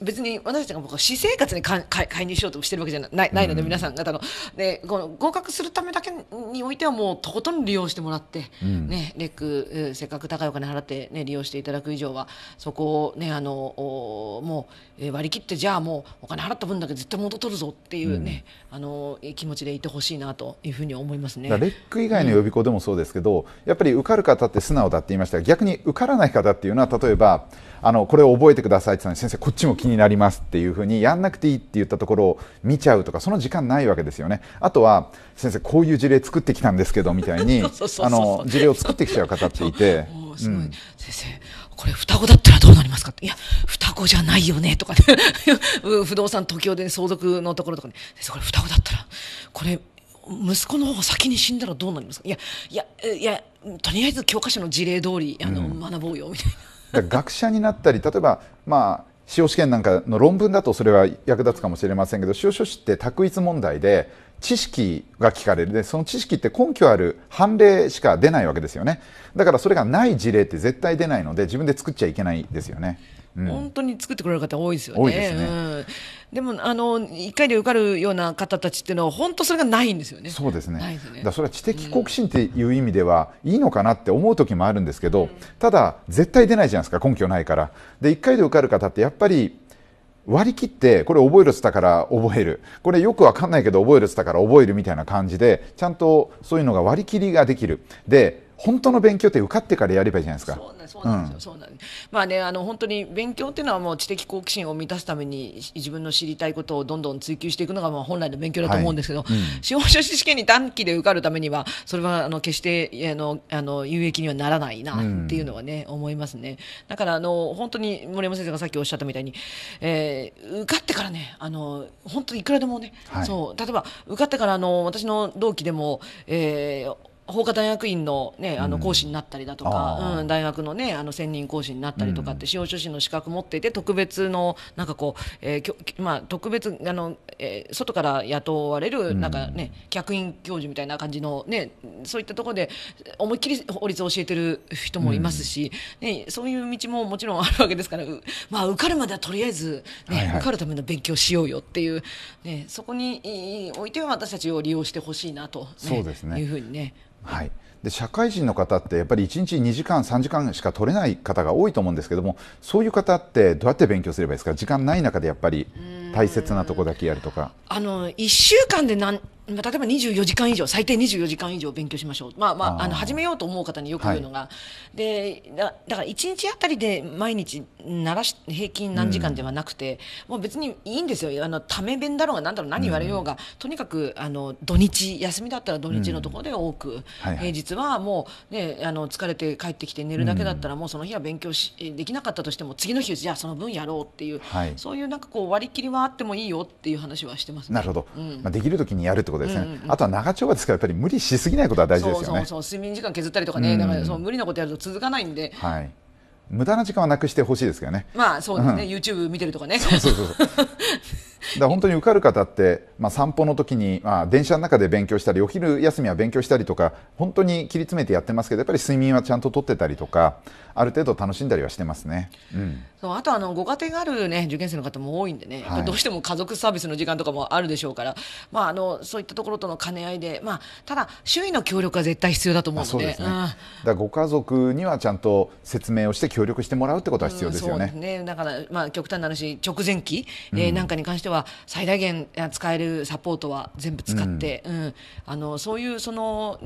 う別に私たちが僕私生活にかか介入しようとしてるわけじゃないないので、うん、皆さん方ので合格するためだけにおいてはもうとことん利用してもらって、うん、ねレックせっかく高いお金払ってね利用していただく以上はそこをねあのもう割り切ってじゃあもうお金払った分だけ絶対元取るぞっていうね、あの気持ちでいてほしいなというふうに思いますね。レック以外の予備校でもそうですけど、やっぱり受かる方って素直だって言いましたが逆に受からない方っていうのは例えばあのこれを覚えてくださいって言ったら先生こっちも気になりますっていうふうにやんなくていいって言ったところを見ちゃうとかその時間ないわけですよねあとは先生こういう事例作ってきたんですけどみたいに あの事例を作ってきちゃう方っていて。すごい、先生これ双子だったらどうなりますかいや双子じゃないよねとかね 不動産東京で、相続のところとかね先生これ双子だったらこれ息子の方が先に死んだらどうなりますかいやいやいやとりあえず教科書の事例通りあの、うん、学ぼうよみたいな。学者になったり例えばまあ司法試験なんかの論文だとそれは役立つかもしれませんけど司法書士って択一問題で知識が聞かれるでその知識って根拠ある判例しか出ないわけですよねだからそれがない事例って絶対出ないので自分で作っちゃいけないですよね。うん、本当に作ってくれる方多いですよね。多いですね。うんでもあの1回で受かるような方たちっていうのは本当それがないんですよね。そうですね。すねだそれは知的好奇心っていう意味では、うん、いいのかなって思う時もあるんですけど、うん、ただ絶対出ないじゃないですか根拠ないから。で1回で受かる方ってやっぱり割り切ってこれ覚えるっつったから覚えるこれよくわかんないけど覚えるっつったから覚えるみたいな感じでちゃんとそういうのが割り切りができるで本当の勉強って受かってからやればいいじゃないですか。そうなんですよ、うん、そうなんまあね、あの本当に勉強っていうのはもう知的好奇心を満たすために自分の知りたいことをどんどん追求していくのがまあ本来の勉強だと思うんですけど、はいうん、司法書士試験に短期で受かるためにはそれはあの決してあのあの有益にはならないなっていうのはね、うん、思いますね。だからあの本当に森山先生がさっきおっしゃったみたいに、えー、受かってからね、あの本当いくらでもね、はい、そう例えば受かってからあの私の同期でも、えー法科大学院の,、ね、あの講師になったりだとか、うん、大学の,、ね、あの専任講師になったりとかって、司法書士の資格持っていて特別のなんかこう、えーきょまあ、特別あの、えー、外から雇われるなんか、ね客員教授みたいな感じの、ね、そういったところで思いっきり法律を教えてる人もいますし、ね、そういう道ももちろんあるわけですから、まあ、受かるまではとりあえず、ね受かるための勉強しようよっていう、ね、そこにおいては私たちを利用してほしいなと、そうですねいうふうにね。はい、で社会人の方ってやっぱり1日2時間3時間しか取れない方が多いと思うんですけどもそういう方ってどうやって勉強すればいいですか時間ない中でやっぱり大切なとこだけやるとかあの1週間で何例えば24時間以上最低24時間以上勉強しましょう、まあまあ、あの始めようと思う方によく言うのが、はい、でだから1日あたりで毎日ならし平均何時間ではなくて、うん、もう別にいいんですよあのため弁だろうが何だろう何言われようが、うん、とにかくあの土日休みだったら土日のところで多く、うんはい、平日はもう、ね、あの疲れて帰ってきて寝るだけだったら、もうその日は勉強しできなかったとしても次の日じゃあその分やろうっていう、はい、そういうなんかこう割り切りはあってもいいよっていう話はしてます、ね、なるほど、まあ、できる時にやるってことですね、うんうんうん、あとは長丁場ですからやっぱり無理しすぎないことは大事ですよねそう睡眠時間削ったりとかね、うん、だからその無理なことやると続かないんで、はい、無駄な時間はなくしてほしいですけどねまあそうですね、うん、YouTube 見てるとかねそうそうそう だ本当に受かる方って、まあ、散歩の時に、まあ、電車の中で勉強したりお昼休みは勉強したりとか本当に切り詰めてやってますけどやっぱり睡眠はちゃんととってたりとかある程度楽しんだりはしてますね、うん、そうあとあのご家庭がある、ね、受験生の方も多いんでね、はい、どうしても家族サービスの時間とかもあるでしょうから、まあ、あのそういったところとの兼ね合いで、まあ、ただ周囲の協力は絶対必要だと思うので、ねうん、だご家族にはちゃんと説明をして協力してもらうってことは必要ですよね。うん、ねだから、まあ、極端な話直前期、えー、なんかに関してはは最大限使えるサポートは全部使って、うん、うん、あのそういうその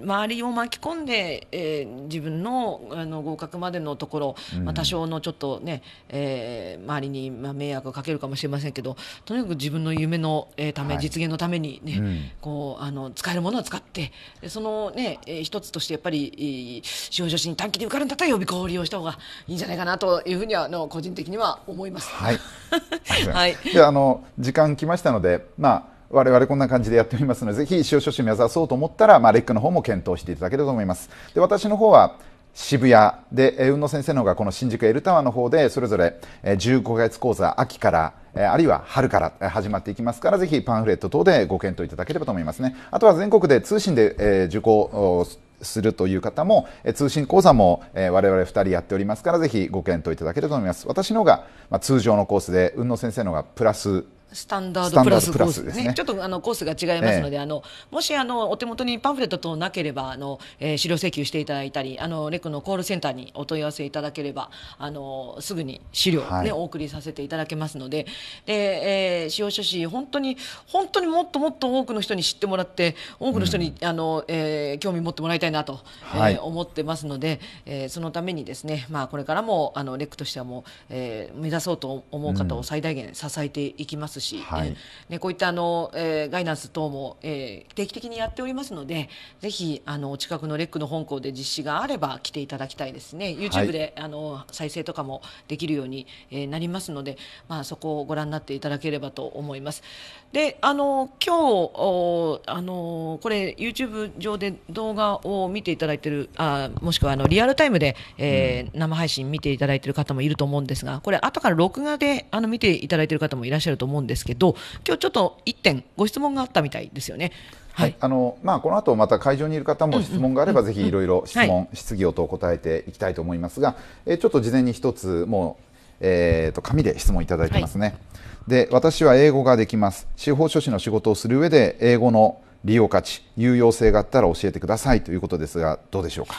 周りを巻き込んで、えー、自分のあの合格までのところ、うん、まあ、多少のちょっとね、えー、周りに、迷惑をかけるかもしれませんけどとにかく自分の夢の、ため、はい、実現のためにね、うん、こうあの使えるものは使ってそのね、えー、一つとしてやっぱり司法書士に短期で受かるんだったら予備校を利用した方がいいんじゃないかなというふうにはの個人的には思います。はい、はい、ではあの時間来ましたので、まあ、我々こんな感じでやっておりますので、ぜひ使用書士目指そうと思ったら、まあ、レックの方も検討していただければと思います。で、私の方は、渋谷で、運野先生の方がこの新宿エルタワーの方で、それぞれ15ヶ月講座、秋から、あるいは春から始まっていきますから、ぜひパンフレット等でご検討いただければと思いますね。あとは全国で通信で受講、するという方も、え通信講座も、え我々二人やっておりますから、ぜひご検討いただけると思います。私の方が、まあ、通常のコースで、雲野先生の方がプラススタンダードプラスコースですね。ちょっとあのコースが違いますので、えあのもしあのお手元にパンフレット等なければあの、えー、資料請求していただいたり、あのレクのコールセンターにお問い合わせいただければあのすぐに資料ね、はい、お送りさせていただけますので、で、えー、使用書士本当に本当にもっともっと多くの人に知ってもらって、多くの人に、うん、あの、えー、興味持ってもらいたいなと、はい、えー、思ってますので、えー、そのためにですね、まあこれからもあのレクとしてはもう、えー、目指そうと思う方を最大限支えていきます。ますし、はい、ね、こういったあの、えー、ガイナンス等も、えー、定期的にやっておりますのでぜひあのお近くのレックの本校で実施があれば来ていただきたいですね YouTube で、はい、あの再生とかもできるように、えー、なりますので、まあ、そこをご覧になっていただければと思います。であの今日おあのこれ YouTube 上で動画を見ていただいてるあもしくはあのリアルタイムで、えー、うん、生配信見ていただいてる方もいると思うんですがこれ後から録画であの見ていただいてる方もいらっしゃると思うんですけど今日ちょっと1点ご質問があったみたいですよね。はい、あのまあ、この後また会場にいる方も質問があれば、ぜひいろいろ質問、質疑応答を答えていきたいと思いますが、えちょっと事前に一つ、もう、えーと、と紙で質問いただいてますね、はい、で私は英語ができます、司法書士の仕事をする上で、英語の利用価値、有用性があったら教えてくださいということですが、どうでしょうか。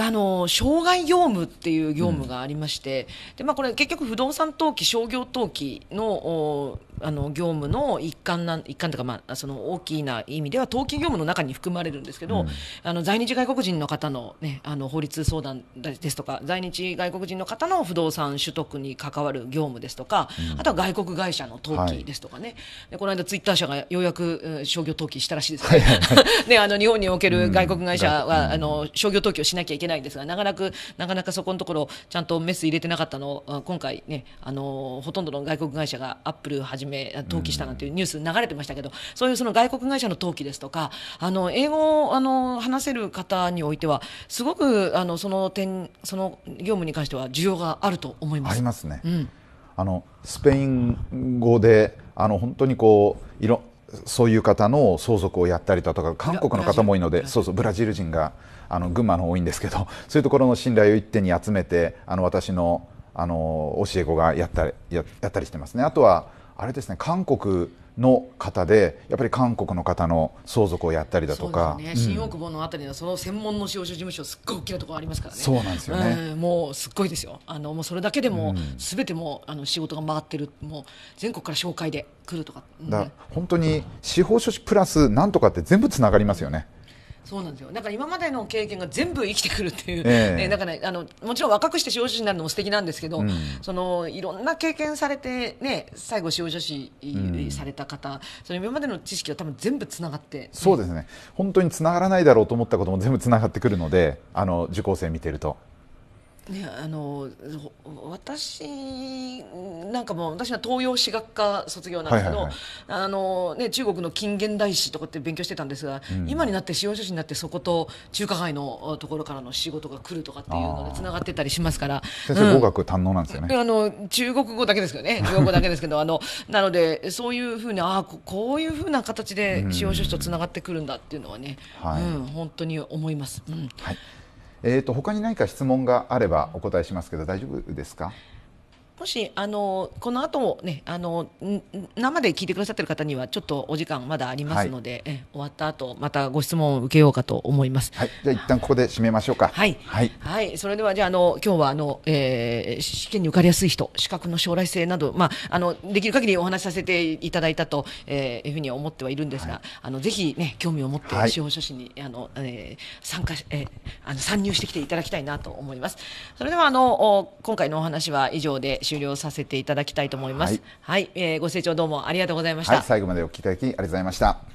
あの障害業務っていう業務がありまして、うん、でまあ、これ、結局、不動産登記、商業登記のあの業務の一環なん、一環というか、まあ、その大きな意味では、登記業務の中に含まれるんですけど、うん、あの在日外国人の方の,、ね、あの法律相談ですとか、在日外国人の方の不動産取得に関わる業務ですとか、うん、あとは外国会社の登記ですとかね、はい、でこの間、ツイッター社がようやく商業登記したらしいですね、はいはいはい、ねあの日本における外国会社は、あの商業登記をしなきゃいけない。けないですがかなかなかなかそこのところちゃんとメス入れてなかったのを今回ねあのほとんどの外国会社がアップルはじめ登記したなんていうニュース流れてましたけど、うん、そういうその外国会社の登記ですとかあの英語をあの話せる方においてはすごくあのその点その業務に関しては需要があると思います。ありますね。うん、あのスペイン語であの本当にこういろそういう方の相続をやったりだとか韓国の方も多いのでそうそうブラジル人が。あの群馬の多いんですけど そういうところの信頼を一手に集めてあの私のあの教え子がやったりややったりしてますね。あとはあれですね韓国の方でやっぱり韓国の方の相続をやったりだとか、ね、新大久保のあたりのその専門の司法書事務所すっごい大きなところありますからねそうなんですよね、うん、もうすっごいですよあのもうそれだけでもすべ、うん、てもあの仕事が回ってるもう全国から紹介で来るとかうん、だ本当に司法書士プラスなんとかって全部つながりますよね。そうなんですよだから今までの経験が全部生きてくるっていう、えだから、ね、あのもちろん若くして塩女子になるのも素敵なんですけど、うん、そのいろんな経験されて、ね、最後塩女子された方、うん、その今までの知識は多分全部つながってそうですね、本当につながらないだろうと思ったことも全部つながってくるのであの受講生見てると。ね、あの私なんかも私は東洋史学科卒業なんですけど、あのね、中国の近現代史とかって勉強してたんですが、うん、今になって資料書士になってそこと中華街のところからの仕事が来るとかっていうのでつながってたりしますから先生、うん、語学堪能なんですよねあの中国語だけですけどね 中国語だけですけどあのなのでそういうふうにああこういうふうな形で資料書士とつながってくるんだっていうのはね、うん、はい、うん、本当に思います。うん、はいえっ、ー、と他に何か質問があればお答えしますけど大丈夫ですか。もし、あの、この後もね、あの、生で聞いてくださってる方には、ちょっとお時間まだありますので、はい、終わった後、またご質問を受けようかと思います。はい、じゃ一旦ここで締めましょうか。はい。はい。はい、それでは、じゃあ、あの、今日は、あの、えー、試験に受かりやすい人、資格の将来性など、まあ、あの、できる限りお話しさせていただいたと、えー、いうふうに思ってはいるんですが、はい、あの、ぜひね、興味を持って、司法書士に、あの、えー、参加し、えー、あの、参入してきていただきたいなと思います。それでは、あの、今回のお話は以上で、終了させていただきたいと思います。はい、はい、えー、ご清聴どうもありがとうございました。はい、最後までお聞きいただきありがとうございました。